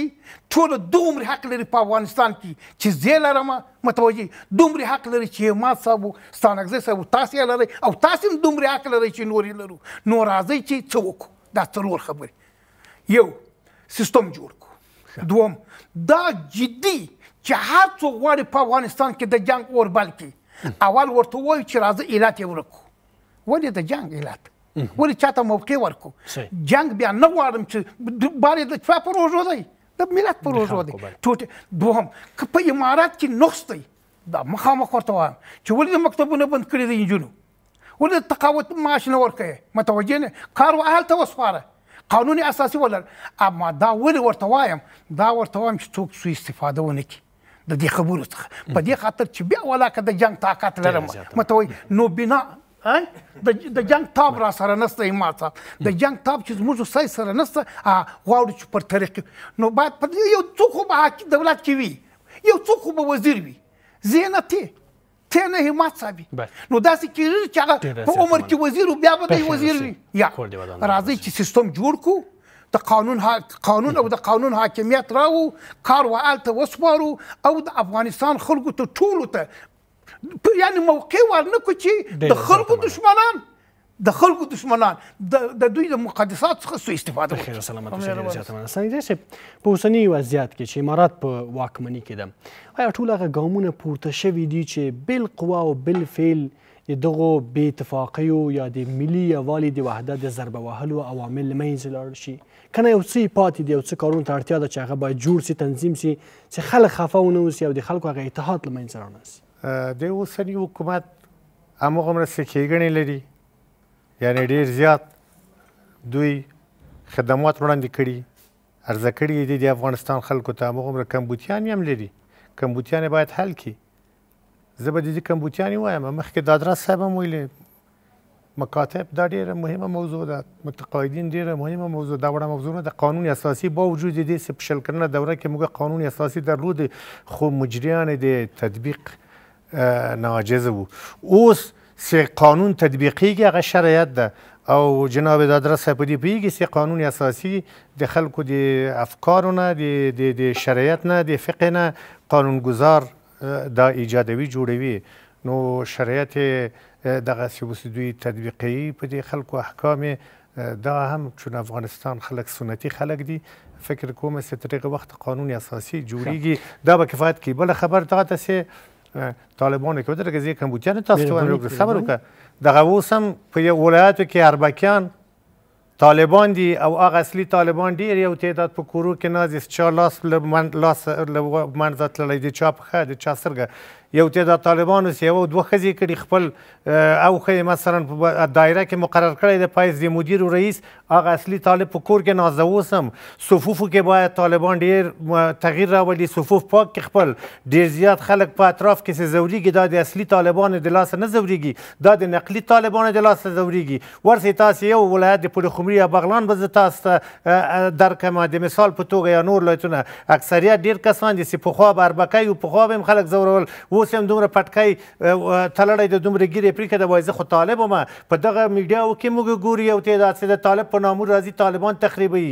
ټول دومره حق لري په افغانستان کې چې زه لرم متوجي دومره حق لري چې ما صاحب ستانګزه صاحب تاسو یې لري او تاسو هم دومره حق لري چې نور یې لرو نو راځي چې څوک دا څلور خبرې یو سیستم جوړ کو دوم دا جدي چې هر څو غواړي په افغانستان کې د جنگ اور بلکې اول ورته وای چې راځه ایلات یې ورکو ولې د جنگ ایلات ولې چاته موقع ورکو جنگ بیا نه غواړم چې بارې د چا پر روزو دی د ملت پر روزو دی ټوټه دوهم که په امارات کې نقص دی دا مخامخ ورته وایم چې ولې مکتبونه بند کړي دي نجونو ولې تقاوت معاش نه ورکوې متوجه نه کار وهل ته وسپاره قانوني اساسي ولر اما دا ولې ورته وایم دا ورته وایم چې څوک سوء استفاده ونه کړي د دې خبرو څخه په دې خاطر چې بیا ولاکه د جنگ طاقت لرم متوي نو بنا د جنگ تاب را سره نسته ما ته د جنگ تاب چې موږ سای سره نسته غواړو چې پر طریق نو باید په یو څو خو به دولت کې وي یو څو خو به وزیر وي زینتي ته نه همت صاحب نو داسې کیږي چې هغه په عمر کې وزیر او بیا به وزیر وي یا راځي چې سیستم جوړ کړو د قانون ها... قانون او د قانون حاکمیت راو کار وعالته وسپارو او د افغانستان خلکو ته ټولو ته یعنی موقع ورنکو چې د خلکو دشمنان د خلکو دشمنان د دوی د مقدسات څخه سو استفاده کوي خیر سلامت اوسئ زیاته مننه سنید صاحب په اوسنی وضعیت کې چې امارات په واکمنی کې ده آیا ټول هغه ګامونه پورته شوي دي چې بل قوا او بل فعل دغه بې اتفاقیو یا د ملي یووالي د وحدت د ضربه وهلو عوامل له منځه لاړ شي کنه یو څه پاتې دی یو څه کارونه ته اړتیا ده چې هغه باید جوړ سي تنظیم سي چې خلک خفه ونه اوسي او د خلکو هغه اتحاد له منځه رانه سي د اوسني حکومت هماغومره سکیګڼې لري یعنی ډیر زیات دوی خدمات وړاندې کړي ارزه کړي دي د افغانستان خلکو ته هماغومره کمبوتیان هم لري کمبوتیان باید حل کړي زه به د دې کمبوتیانې وایم مخکې د ادرس صاحب هم ویلې مکاتب دا ډیره مهمه موضوع ده متقاعدین ډیره مهمه موضوع دا وړه موضوعونه د قانون اساسي با وجود دې چې په شل کلنه دوره کې موږ قانون اساسي درلود خو مجریان د تطبیق ناجز وو اوس سه قانون تطبیقی کې هغه شرایط ده او جناب دادر صاحب دی پیږي سه قانون اساسي د خلکو د افکارونه د د شرایط نه د فقه نه قانونګزار دا ایجادوي جوړوي نو شرایط دغه چې اوس دوی تطبیقي په دې خلکو احکام دا هم چې افغانستان خلک سنتي خلک دي فکر کوم چې طریق وخت قانون اساسي جوړیږي دا به کفایت کوي بل خبر دغه ته طالبان کې ودرګه زی کمبوچان تاسو ته امر وکړه صبر وکړه دغه اوس هم په یو ولایت کې اربکیان طالبان دي او هغه اصلي طالبان ډیر یو تعداد په کورو کې ناز چا لاس له من لاس له منځه تللی دي چا پښه د چا سرګه یو ته د طالبانو سیو دوه خزي کړي خپل او خې مثلا په دایره کې مقرر کړی د پایز د مدیر او رئیس هغه اصلي طالب په کور کې نازوسم صفوفو کې باید طالبان ډیر تغییر راولي صفوف پاک کې خپل ډیر زیات خلک په اطراف کې زوريږي دا د اصلي طالبانو د لاس نه زوريږي دا د نقلي طالبانو د لاس زوريږي ورسې تاسو یو ولایت د پولی خمري بغلان به تاسو درکمه د مثال په توګه یا نور لایتونه اکثریت ډیر کسان دي چې په خو بربکې او په خو هم خلک زورول و اوس هم دومره پټکی تلړی د دومره ګیرې پرې کړه وایي زه خو طالب وم په دغه میډیاو کې موږ ګوري او ته داسې د طالب په نامو راځي طالبان تخریبوي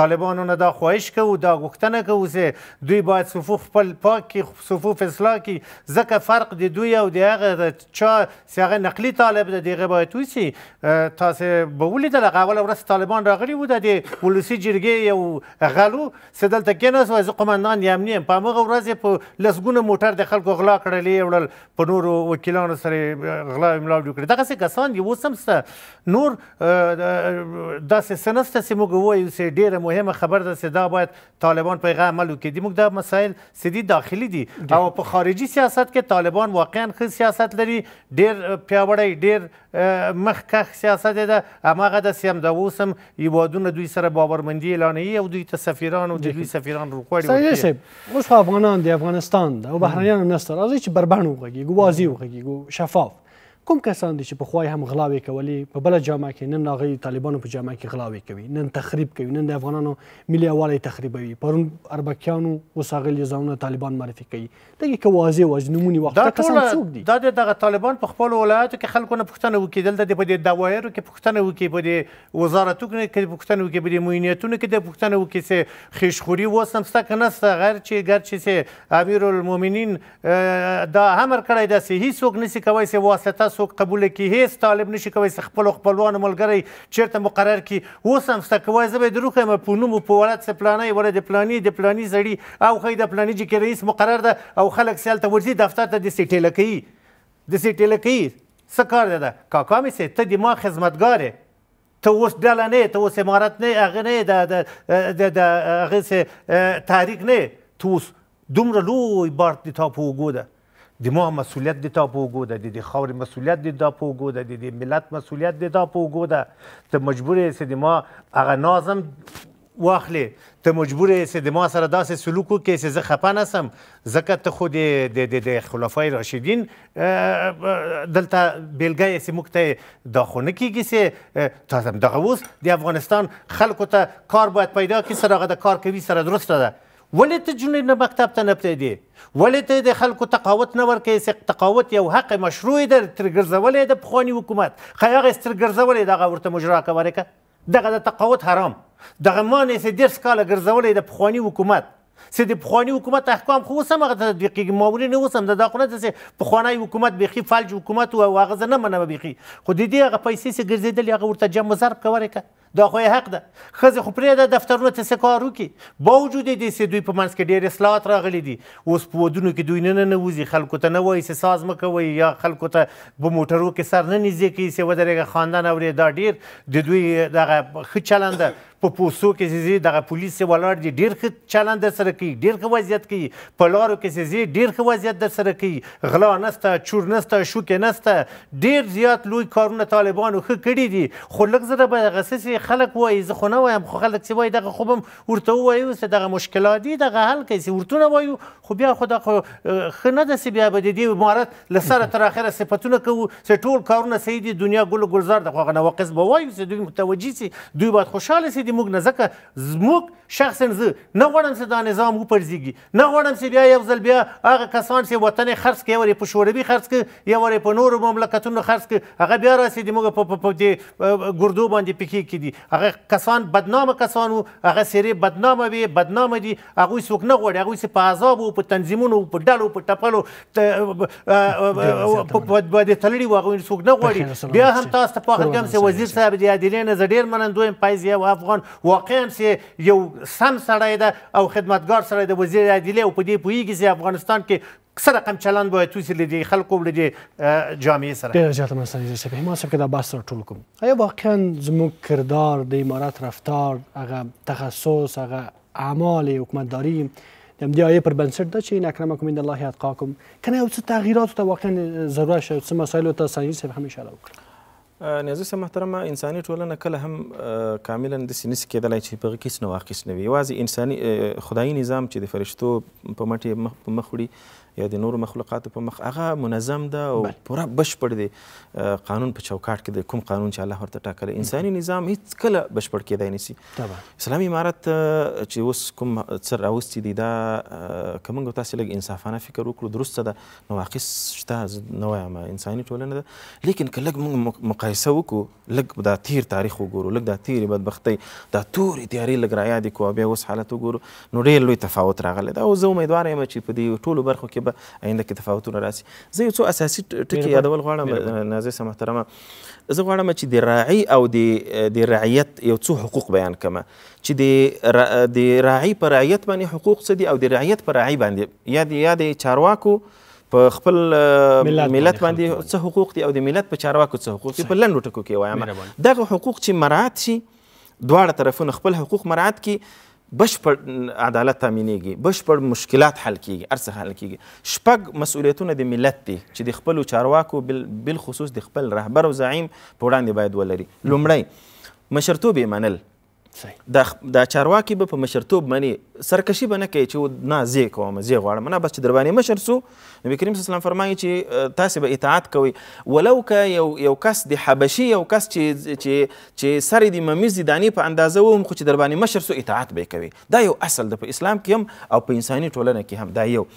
طالبانو نه دا خواهش کوو دا غوښتنه کوو چې دوی باید صفوف خپل پاک کړي صفوف اصلاح کړي ځکه فرق د دوی او د هغه چا چې هغه نقلي طالب د دغه باید وشي تاسو به ولیدل هغه اوله ورځ طالبان راغلي وو د دې ولسي جرګې یو غلو سدلته کېناست وایي زه قمندان یمني یم په همغه ورځ یې په لسګونه موټر د خلکو غلا کړه وړلې یې وړل په نورو وکیلانو سره غلا املا جوړ کړي دغسې کسان دي اوس هم شته نور داسې څه نشته چې موږ ووایو چې ډېره مهمه خبر ده چې دا باید طالبان په هغه عمل وکړي دي موږ دا مسایل چې دي داخلي دي او په خارجي سیاست کې طالبان واقعا ښه سیاست لري ډېر پیاوړی ډېر مخکښ سیاست یې ده هماغه داسې هم ده اوس هم هیوادونه دوی سره باورمندي اعلانوي او دوی ته سفیران او د دوی سفیران روغواړي صحیح صاحب اوس افغانان دي افغانستان ده او بهرانیان هم نسته راځئ چې بربند وغږیږي واضح وغږیږي شفاف کوم کسان دي چې په خوای هم غلاوي کوي په بل جامعه کې نن هغه طالبانو په جامعه کې غلاوي کوي نن تخریب کوي نن د افغانانو ملي اواله تخریبوي پرون اربکیانو وساغلی ځونه طالبان معرفي کوي دغه کوازي وجنمونی وخت کسان څوک دي دا دغه طالبان په خپل ولایت کې خلکو نه پښتنه وکیدل د دې دوایرو کې پښتنه وکي په دې وزارتونو کې پښتنه وکي په دې موینیتونو کې د پښتنه وکي سه خیشخوري وسمسته کنه غیر چې غیر چې امیر المؤمنین دا امر کړی دا سه هیڅوک نسی کوي سه واسطه څوک قبول کی هیڅ طالب نشي کوي خپل خپلوان ملګری چیرته مقرر کی اوس هم څه کوي زه به دروخه م په نوم په ولادت پلانای ولر د پلانی د پلانی زړی او خې د پلانی چې رئیس مقرر ده او خلک سیال ته ورزي دفتر ته د سیټه لکی د سیټه لکی څه کار ده کاکا می سي ته د ما خدمتګاره ته اوس ډله نه ته اوس امارت نه هغه نه د د د هغه تحریک نه ته اوس دومره لوی بارت د تا په اوږو ده د ما مسولیت د تا په وګو ده د دې خاورې مسولیت د دا په وګو ده د دې ملت مسولیت د دا په وګو ده ته مجبور یې چې د ما هغه نازم واخلې ته مجبور یې د ما سره داسې سلوک وکړې چې زه خفه نسم ځکه ته خو د د خلفای راشدین دلته بیلګه یې چې موږ ته دا خو نه کېږي چې تاسو دغه اوس د افغانستان خلکو ته کار باید پیدا کړي سره هغه د کار کوي سره درسته ده ولې ته جنې نه مکتب ته نه پرېږدې ولې ته د خلکو تقاوت نه ورکوې تقاوت یو حق مشروع دی تر ګرځولی د پخواني حکومت خو هغه یې تر ګرځولی دغه ورته مجرا کولی که دغه د تقاوت حرام دغه مانع یې دېرش کاله ګرځولی د پخواني حکومت چې د پخواني حکومت احکام خو اوس هم هغه تطبیقېږي معمولي نه اوس هم د دا خو نه داسې پخوانی حکومت بیخي فلج حکومت و او هغه زه نه منمه بیخي خو د دې هغه پیسې چې ګرځېدلې هغه ورته جم و ضرب کولی که دا خو حق ده ښځې خو پرېږده دفترونه ته څه کار وکړي با وجود دې چې دوی په منځ کې ډېر اصلاحات راغلي دي اوس په ودونو کې دوی نه ننوځي خلکو ته نه وایي چې ساز مه کوئ یا خلکو ته په موټرو کې سر نه نږدې کوي چې ودرېږه خاندان اورې دا ډېر د دوی دغه ښه چلند ده په پوسو کې چې زی دغه پولیس ولاړ دي ډیر ښه چلند در سره کوي ډیر ښه وضعیت کوي په لارو کې چې زی ډیر ښه وضعیت در سره کوي غلا نسته چور نسته شوکې نسته ډیر زیات لوی کارونه طالبانو ښه کړي دي خو لږ زره به هغه څه خلک وایي زه خو نه وایم خو خلک چې وایي دغه خو به هم ورته ووایي اوس دغه مشکلات دي دغه حل کوي چې ورته نه وایو خو بیا خو دا خو ښه نه ده چې بیا به د دې عمارت له سره تر اخره صفتونه کوو چې ټول کارونه صحیح دي دنیا ګل ګلزار ده خو هغه نواقص به وایو چې دوی متوجه سي دوی باید خوشحاله سي کې موږ نه ځکه موږ شخصا زه نه غواړم چې دا نظام وپرځېږي نه غواړم چې بیا یو ځل بیا هغه کسان چې وطن یې خرڅ کړي یو یې په شوروي خرڅ کړي یو یې په نورو مملکتونو خرڅ کړي هغه بیا راسي د موږ په دې ګردو باندې پکې کې دي هغه کسان بدنامه کسان وو هغه سری بدنامه وي بدنامه دي هغه څوک نه غواړي هغه په عذاب او په تنظیمونو په ډلو په ټپلو په د تلړي واغو څوک نه غواړي بیا هم تاسو ته په هغه کې وزیر صاحب دی د لري نه زډیر منندوی پایز یو افغان واقعا سي یو سم سړی ده او خدمتګار سړی د وزیر عدلیه او په دې پوهیږي چې افغانستان کې څه رقم چلند باید توسي له دې خلکو له دې جامعې سره ډېر زیات مسله چې په ما سره دا بحث ټول کوم آیا واقعا زموږ کردار د امارات رفتار هغه تخصص هغه اعمال حکومتداری د دې آیه پر بنسټ ده چې ان اکرمکم الله یتقاکم کنه یو څه تغییرات ته واقعا ضرورت شوه څه مسایل ته سنجي سره هم اشاره وکړه نیازه سه محترمه انساني ټولنه کله هم کاملا داسې نسي کېدلی چې په هغه کې هیڅ نواقص نه وي یوازې انساني خدایي نظام چې د فرشتو په مټ یې مخ وړي یا د نورو مخلوقاتو په مخ هغه منظم ده او پوره بشپړ دی قانون په چوکاټ کې د کوم قانون چې الله ورته ټاکلی انساني نظام هیڅ کله بشپړ کېدای نسی اسلامي امارت چې اوس کوم څه راوستي دي دا که موږ تاسې لږ انصافانه فکر وکړو درسته ده نواقص شته زه نه وایم انساني ټولنه ده لیکن که لږ موږ مقایسه وکړو لږ دا تیر تاریخ وګورو لږ دا تیرې بدبختۍ دا تورې تیارې لږ رایادې کړو او بیا اوس حالت وګورو نو ډېر لوی تفاوت راغلی ده او زه امیدوار یم چې په دې ټولو برخو کې به آینده کې تفاوتونه راسي زه یو څو اساسي ټکي یادول غواړم نازیسه محترمه زه غواړم چې د راعي او د د رعیت یو څو حقوق بیان کمه چې د را د راعي پر رعیت باندې حقوق څه دي او د رعیت پر راعي باندې یا د یا د چارواکو په خپل ملت باندې څه حقوق دي او د ملت په چارواکو څه حقوق دي په لنډو ټکو کې وایم دغه حقوق چې مراعات شي دواړه طرفونه خپل حقوق مراعات کړي بشپړ عدالت تامینېږي بشپړ مشکلات حل کیږي هر حل کیږي شپږ مسؤلیتونه د ملت دي چې د خپلو چارواکو بالخصوص د خپل رهبر او زعیم په وړاندې باید ولري لومړی مشرتوب یې منل صحیح دا چارواکي به په مشرتوب باندې سرکشي به نه کوي چې نه زه کوم زه غواړم نه بس چې در باندې مشر سو نبي کریم صلی الله علیه فرمایي چې تاسې به اطاعت کوي ولو که یو یو کس د حبشي یو کس چې چې چې سر د ممیز د دانې په اندازه و هم خو چې در باندې مشر سو اطاعت به کوي دا یو اصل د په اسلام کې هم او په انساني ټولنه کې هم دا یو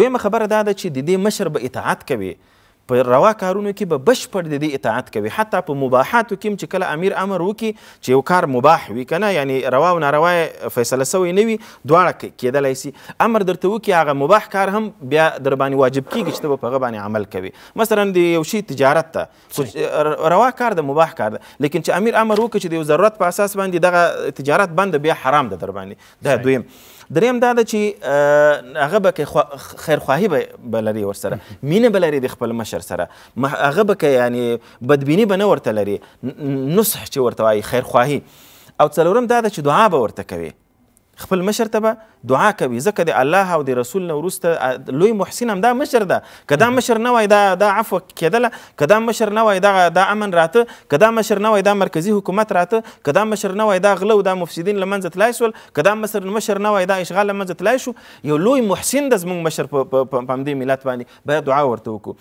دویمه خبره دا ده چې د دې مشر به اطاعت کوي په روا کارونو کې به بشپړ د دې اطاعت کوي حتی په مباحاتو کې چې کله امیر امر وکي چې یو کار مباح وي کنه یعنی روا او ناروا فیصله سوی نه وي دواړه کېدلی سي امر درته وکي هغه مباح کار هم بیا در باندې واجب کیږي چې ته به په هغه باندې عمل کوي مثلا د یو شي تجارت ته روا کار د مباح کار ده لیکن چې امیر امر وکړي چې د یو ضرورت په اساس باندې دغه تجارت بند بیا حرام ده در باندې دا دویم صحیح. دریم دا ده چې هغه به کې خیرخواهي به لري ورسره مینه به لري د خپل مشر سره هغه به کې یعنی بدبیني به نه ورته لري نصح چې ورته وایي خیرخواهي او څلورم دا ده چې دعا به ورته کوي خپل مشر ته به دعا کوي ځکه د الله او د رسول نه وروسته لوی محسن هم دا مشر ده که دا مشر نه وای دا دا عفو کېدله که دا مشر نه وای دا دا امن راته که دا مشر نه وای دا مرکزي حکومت راته که دا مشر نه وای دا غله او دا مفسدین له منځه تلای شول که دا مشر مشر نه وای دا اشغال له منځه تلای شو یو لوی محسن ده زموږ مشر په همدې ملت باندې باید دعا ورته وکړو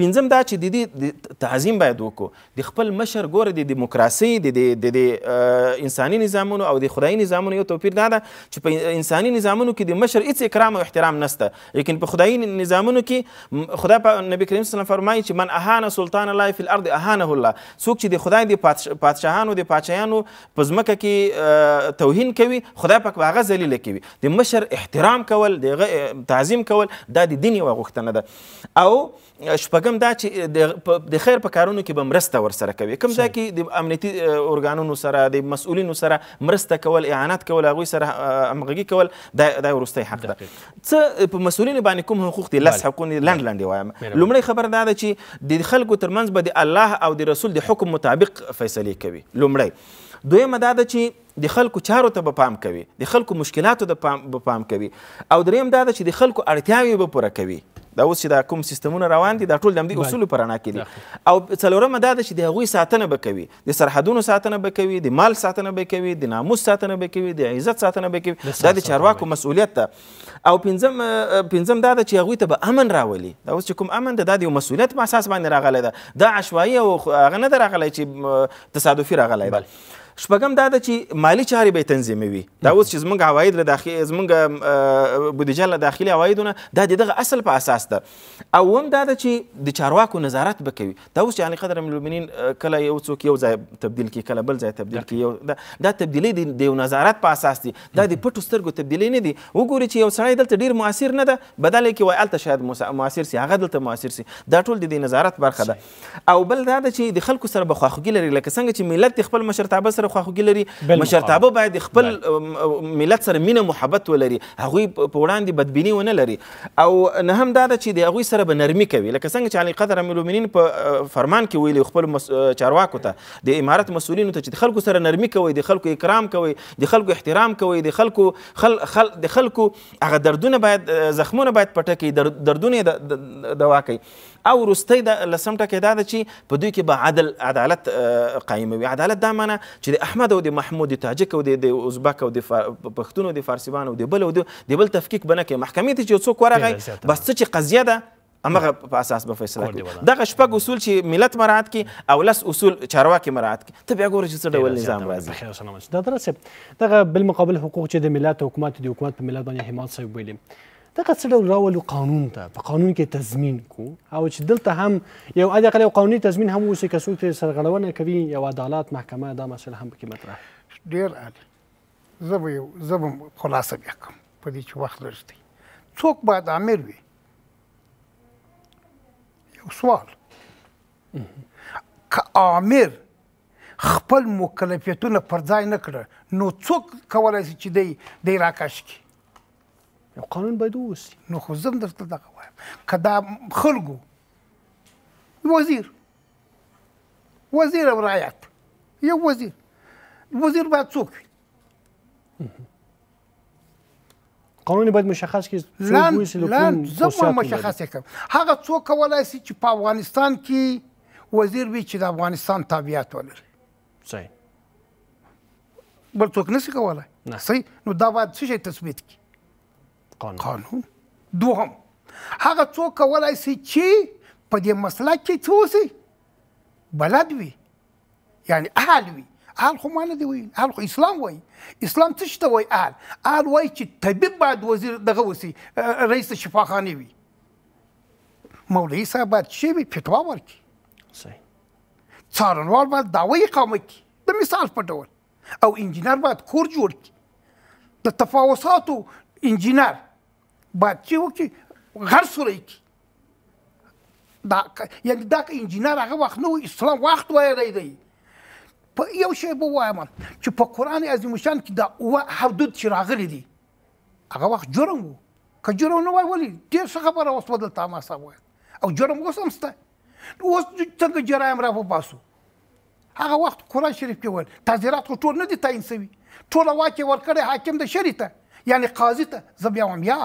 پنځم دا چې د دې تعظیم باید وکړو د خپل مشر ګوره د دیموکراسۍ د د د انساني نظامونو او د خدایي نظامونو یو توپیر دا ده چې په انساني نظامونو کې د مشر هیڅ اکرام او احترام نسته لیکن په خدایي نظامونو کې خدا په نبی کریم صلی الله فرمایي چې من اهانه سلطان الله فی الارض اهانه الله څوک چې د خدای د پادشاهانو د پاچایانو په ځمکه کې توهین کوي خدای پاک به هغه ذلیله کوي د مشر احترام کول د تعظیم کول دا د دین یوه غوښتنه ده او شپږم دا چې د خیر په کارونو کې به مرسته ورسره کوي کوم ځای کې د امنیتي ارګانونو سره د مسؤلینو سره مرسته کول اعانت کول هغوی سره همغږي کول دا وروستی حق ده څه په مسؤلینو باندې کوم حقوق دي لس حقونه لنډ لنډې وایم لومړی خبر دا ده چې د خلکو ترمنځ به د الله او د رسول د حکم مطابق فیصلې کوي لومړی دویمه دا ده چې د خلکو چارو ته به پام کوي د خلکو مشکلاتو ته به پام کوي او دریم دا ده چې د خلکو اړتیاوې به پوره کوي دا اوس چې دا کوم سیستمونه روان دي دا ټول د همدې اصولو په رڼا کې دي او څلورمه دا ده چې د هغوی ساتنه به کوي د سرحدونو ساتنه به کوي د مال ساتنه به کوي د ناموس ساتنه به کوي د عزت ساتنه به کوي دا د چارواکو مسؤلیت ده او پنځم پنځم دا ده چې هغوی ته به امن راولي دا اوس چې کوم امن ده دا د یو مسؤلیت په اساس باندې راغلی ده دا عشوایي او هغه نه ده راغلی چې تصادفي راغلی ده شپږم دا ده چې مالی چارې به یې تنظیموي دا اوس چې زموږ عواید له داخلي زموږ بودیجه له داخلي عوایدونه دا د دغه اصل په اساس ده اوم دا ده چې د چارواکو نظارت به کوي دا اوس چې علي قدر المؤمنین کله یو څوک یو ځای تبدیل کړي کله بل ځای تبدیل کړي یو دا, دا تبدیلۍ د یو نظارت په اساس دي دا د پټو سترګو تبدیلۍ نه دي وګوري چې یو سړی دلته ډیر مؤثر نه ده بدل کې وایي هلته شاید مؤثر سي هغه دلته مؤثر سي دا ټول د دې نظارت برخه ده او بل دا ده چې د خلکو سره به خواخوږي لري لکه څنګه چې ملت د خپل مشرتابه سره سره خواخوږي لري مشرتابه باید خپل ملت سره مینه محبت ولري هغوی په وړاندې بدبیني ونه لري او نه هم دا ده چې د هغوی سره به نرمي کوي لکه څنګه چې علي قدر المؤمنین په فرمان کې ویلي خپل مس... چارواکو ته د امارت مسولینو ته چې د خلکو سره نرمي کوي د خلکو اکرام کوي د خلکو احترام کوي د خلکو خل خل د خلکو هغه دردونه باید زخمونه باید پټه کړي دردونه دوا کوي او وروستۍ د لسم ټکی دا ده چې په دوی کې به عدل عدالت قایموي عدالت دا معنی چې د احمد او د محمود د تاجک او د ازبک او د پښتون او د فارسیوان او د بل او د بل تفکیک به نه کوي محکمې ته چې څوک ورغی بس څه چې قضیه ده امغه په اساس به فیصله کوي دغه شپږ اصول چې ملت مراعات کی او لس اصول چارواکي مراعات کی ته بیا ګوره چې څه ډول نظام راځي دا درسه دغه بالمقابل حقوق چې د ملت حکومت د حکومت په ملت باندې حمایت شوی ویلي دغه څه ډول راولو قانون ته په قانون کې تضمین کو او چې دلته هم یو حداقل یو قانوني تضمین هم وشي که څوک ترې سرغړونه کوي یو عدالت محکمه دا مسله هم پکې مطرح ډېر عالي زه به یو زه به خلاصه بیا کوم په دې چې وخت لږ دی څوک باید عامل وي یو سوال که عامل خپل مکلفیتونه پر ځای نه کړه نو څوک کولای شي چې دی دی راکاش کړي یو قانون باید ووسی نو خو زم درته دغه وایم که دا خلکو وزیر وزیر او رعیت یو وزیر وزیر باید څوک وي قانون باید مشخص کړي لاند زه مشخص کړم هغه څوک کولای شي چې په افغانستان کې وزیر وي چې د افغانستان تابعیت ولري صحیح بل څوک نشي کولای صحیح نو دا باید څه شی تثبیت کړي قانون قانون دوهم هغه څوک کولای شي چې په دې مسلک کې څه وسی بلد وي یعنی اهل وي اهل خو مانه دی ویل اهل خو اسلام وای اسلام څه شته وای اهل اهل وای چې طبيب باید وزیر دغه وسی رئیس شفاخانه وي مولوی صاحب باید چې وي فتوا ورکړي صحیح څارنوال باید دعوی اقامه کړي د مثال په ډول او انجینر باید کور جوړ کړي د تفاوضاتو انجینر باتچي وکړي هر سوری کې دا یعنی دا که انجینر هغه وخت نه و اسلام وخت وایي دی په یو شی به وایم چې په قران عظیم شان کې دا اوه حدود چې راغلي دي هغه وخت جرم وو که جرم نه وای ولې ډېر څه خبره اوس بدل تامه سوه او جرم اوس هم شته اوس څنګه جرایم را وباسو هغه وخت قران شریف کې ویل تعزیرات خو ټول نه دي تعین سوي ټوله واک یې ورکړی حاکم د شری ته یعنې قاضي ته زه بیا وایم یا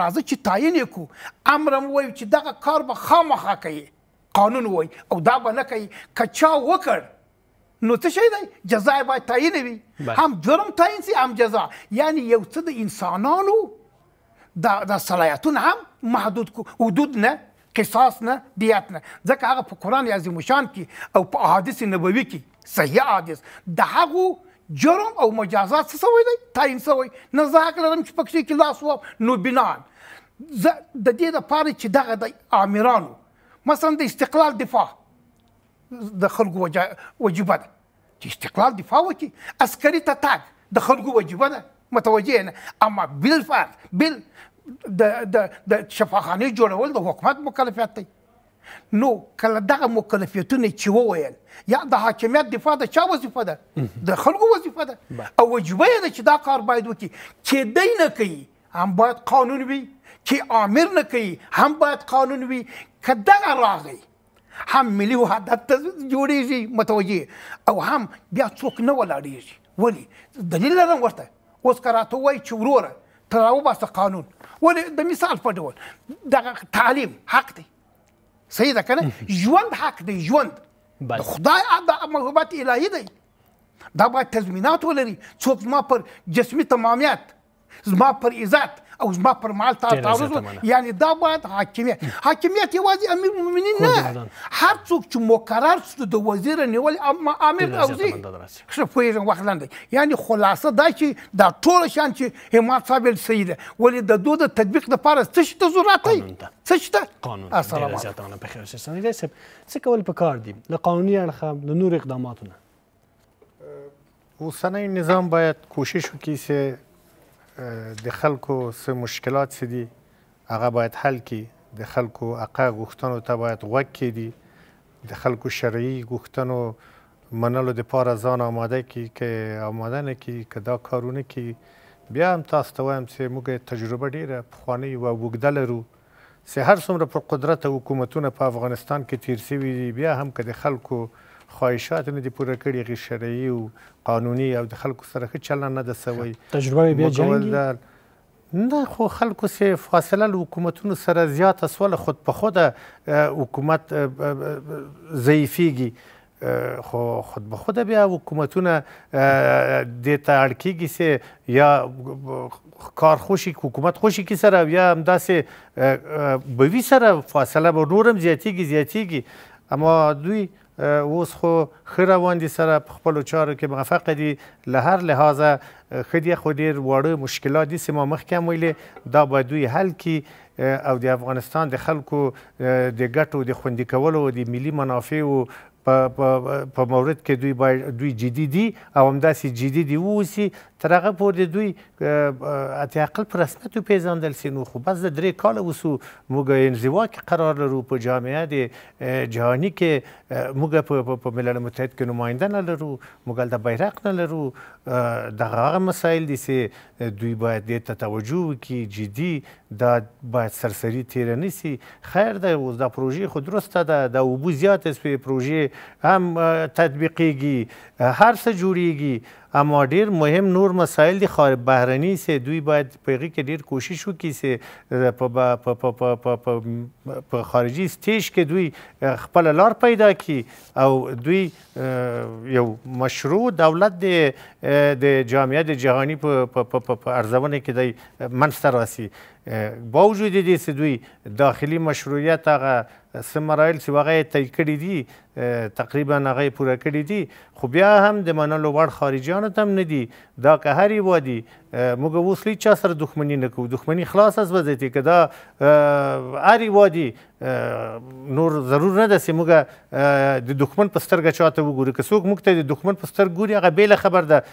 راځه چې تعین وکړو امر هم وایو چې دغه کار به خامخا کوي قانون وای او دا به نه کوي کچا وکړ نو څه شي دی جزا باید تعین وي هم جرم تعین سي هم جزا یعنی یو څه د انسانانو دا د صلاحیتونه هم محدود کو حدود نه قصاص نه دیات نه ځکه هغه په قران عظیم شان کې او په احادیث نبوي کې صحیح احادیث د هغه جرم او مجازات څه سوی دی تعین سوی نه زه حق لرم چې پکې کې لاس وم نو بنا زه د دې لپاره چې دغه د امیرانو مثلا د استقلال دفاع د خلکو واجبه ده چې استقلال دفاع وکړي عسکري تتاک د خلکو واجبه ده متوجه نه اما بالفعل بل د د شفاخانه جوړول د حکومت مکلفیت دی نو کله دغه مکلفیتونه چې وویل یا د حاکمیت دفاع د چا وظیفه ده د خلکو وظیفه ده او وجبه ده چې دا کار باید وکړي چې دای نه کوي هم باید قانون وي چې امر نه کوي هم باید قانون وي کدا راغی هم ملي وحدت جوړیږي متوجه او هم بیا څوک نه ولاړیږي ولی دلیل لرم ورته اوس کراته وای چې وروره تراو باسه قانون ولی د مثال په ډول د تعلیم حق دی صحیح ده کنه ژوند حق دی ژوند د خدای د محبت الهي دی دا باید تضمینات ولري څوک ما پر جسمي تمامیت زما پر عزت او زما پر مال تا تعرض یعنی دا باید حاکمیت حاکمیت یوازې امیر المؤمنین نه هر څوک چې مقرر شو د وزیر نیول اما امیر اوزی ښه پوهیږم وخت لاندې یعنی خلاصه دا چې دا ټول شان چې حماد صاحب السید ولې د دوه د تطبیق لپاره څه شته ضرورت دی څه شته قانون السلام علیکم په خیر سره سنیدې سب څه کول پکار دي له قانوني اړخه له نور اقداماتونه اوسنۍ نظام باید کوشش وکړي چې د خلکو سه مشکلات سي دي هغه باید حل کی د خلکو حقه غوښتنو ته باید غوږ کیدي د خلکو شرعي غوښتنو منلو د پاره ځان آماده کی که آماده نه کی که دا کارونه کی بیا هم تاسو ته وایم چې موږ تجربه ډیره پخوانۍ او اوږده لرو چې هر څومره پر قدرت حکومتونه په افغانستان کې تیر سوي دي بیا هم که د خلکو خواهشاتونه دي پوره کړي هغې شرعي او قانوني او د خلکو سره ښه چلند نه ده سوی تجربه بیا جنګي نه خو خلکو سه فاصله له حکومتونو سره زیاته سوله خود په خود حکومت ضعیفیږي خو خود به خود بیا حکومتونه د ته اړ کیږي سه یا کار خوشي حکومت خوشي کی سره یا همداسې به وی سره فاصله به نورم زیاتیږي زیاتیږي اما دوی اوس خو ښه روان دي سره په خپلو چارو کې موفق دي له هر لحاظه ښه دي خو ډېر واړه مشکلات دي چې ما مخکې هم ویلې دا باید دوی حل کړي او د افغانستان د خلکو د ګټو د خوندي کولو د ملي منافعو په مورد کې دوی باید دوی جدي دي او همداسې جدي دي واوسي تر هغه پورې دوی حداقل په رسمیت وپېژندل سي نو خو بس د درې کاله وسو موږ انزوا کې قرار لرو په جامعه د جهاني کې موږ په ملل متحد کې نماینده نه لرو موږ هلته بیرق نه لرو دغه هغه مسایل دي چې دوی باید دې ته توجه وکړي جدي دا باید سرسري تېره نه سي خیر دی اوس دا پروژې خو درسته ده د اوبو زیات سوې پروژې هم تطبیقیږي هر څه جوړیږي اما دیر مهم نور مسایل دی خار بهرنی سه دوی باید پیغی کې ډیر کوشش وکړي سه په خارجي سټیج کې دوی خپل لار پیدا کی او دوی یو مشروع دولت دی د جامعیت جهانی په ارزونه کې دی منځته راسي با وجود دې چې دوی داخلي مشروعیت هغه سه مرایل چې هغه طی کړي دي تقریبا هغه پوره کړي دي خو بیا هم د منلو وړ خارجیانو ته هم نه دي دا که هر هیواد موږ اوس لی چا سره دښمني نه کوو دښمني خلاصه سوځي که دا هر وادي نور ضرور نه ده چې موږ د دښمن په سترګه چا ته وګورو که څوک موږ ته د دښمن په سترګه ګوري هغه بېله خبر ده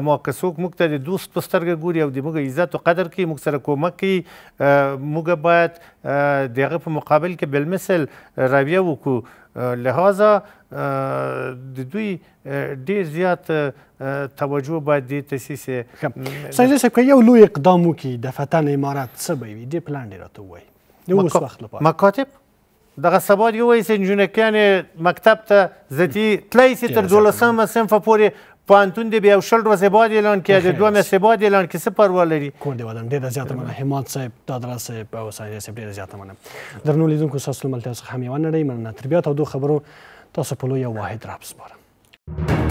اما که څوک موږ ته د دوست په سترګه ګوري او د موږ عزت او قدر کوي موږ سره کومک کوي موږ باید د هغه په مقابل کې بالمثل رویه وکړو لہذا د دوی ډیر زیات توجه باید دې تاسیس سایز صاحب که یو لوی اقدام وکړي د فتن امارات څه به وي دې پلان ډیر راته ووایي د اوس وخت لپاره مکاتب دغه سبا دی وایي چې جنکان مکتب ته زتی تلای سي تر 12 صنف پورې پانتون دی بیا شل ورځې بعد اعلان کړي د دوه میاشتې بعد اعلان کړي څه پروا لري کور دی ولم ډېره زیاته مننه حماد صاحب دادرا صاحب او سایه صاحب ډېره زیاته مننه درنو لیدونکو ستاسو ملتیا څخه هم یوه نړۍ مننه تربیت او دوه خبرو تاسو په لویه واحد رب سپارم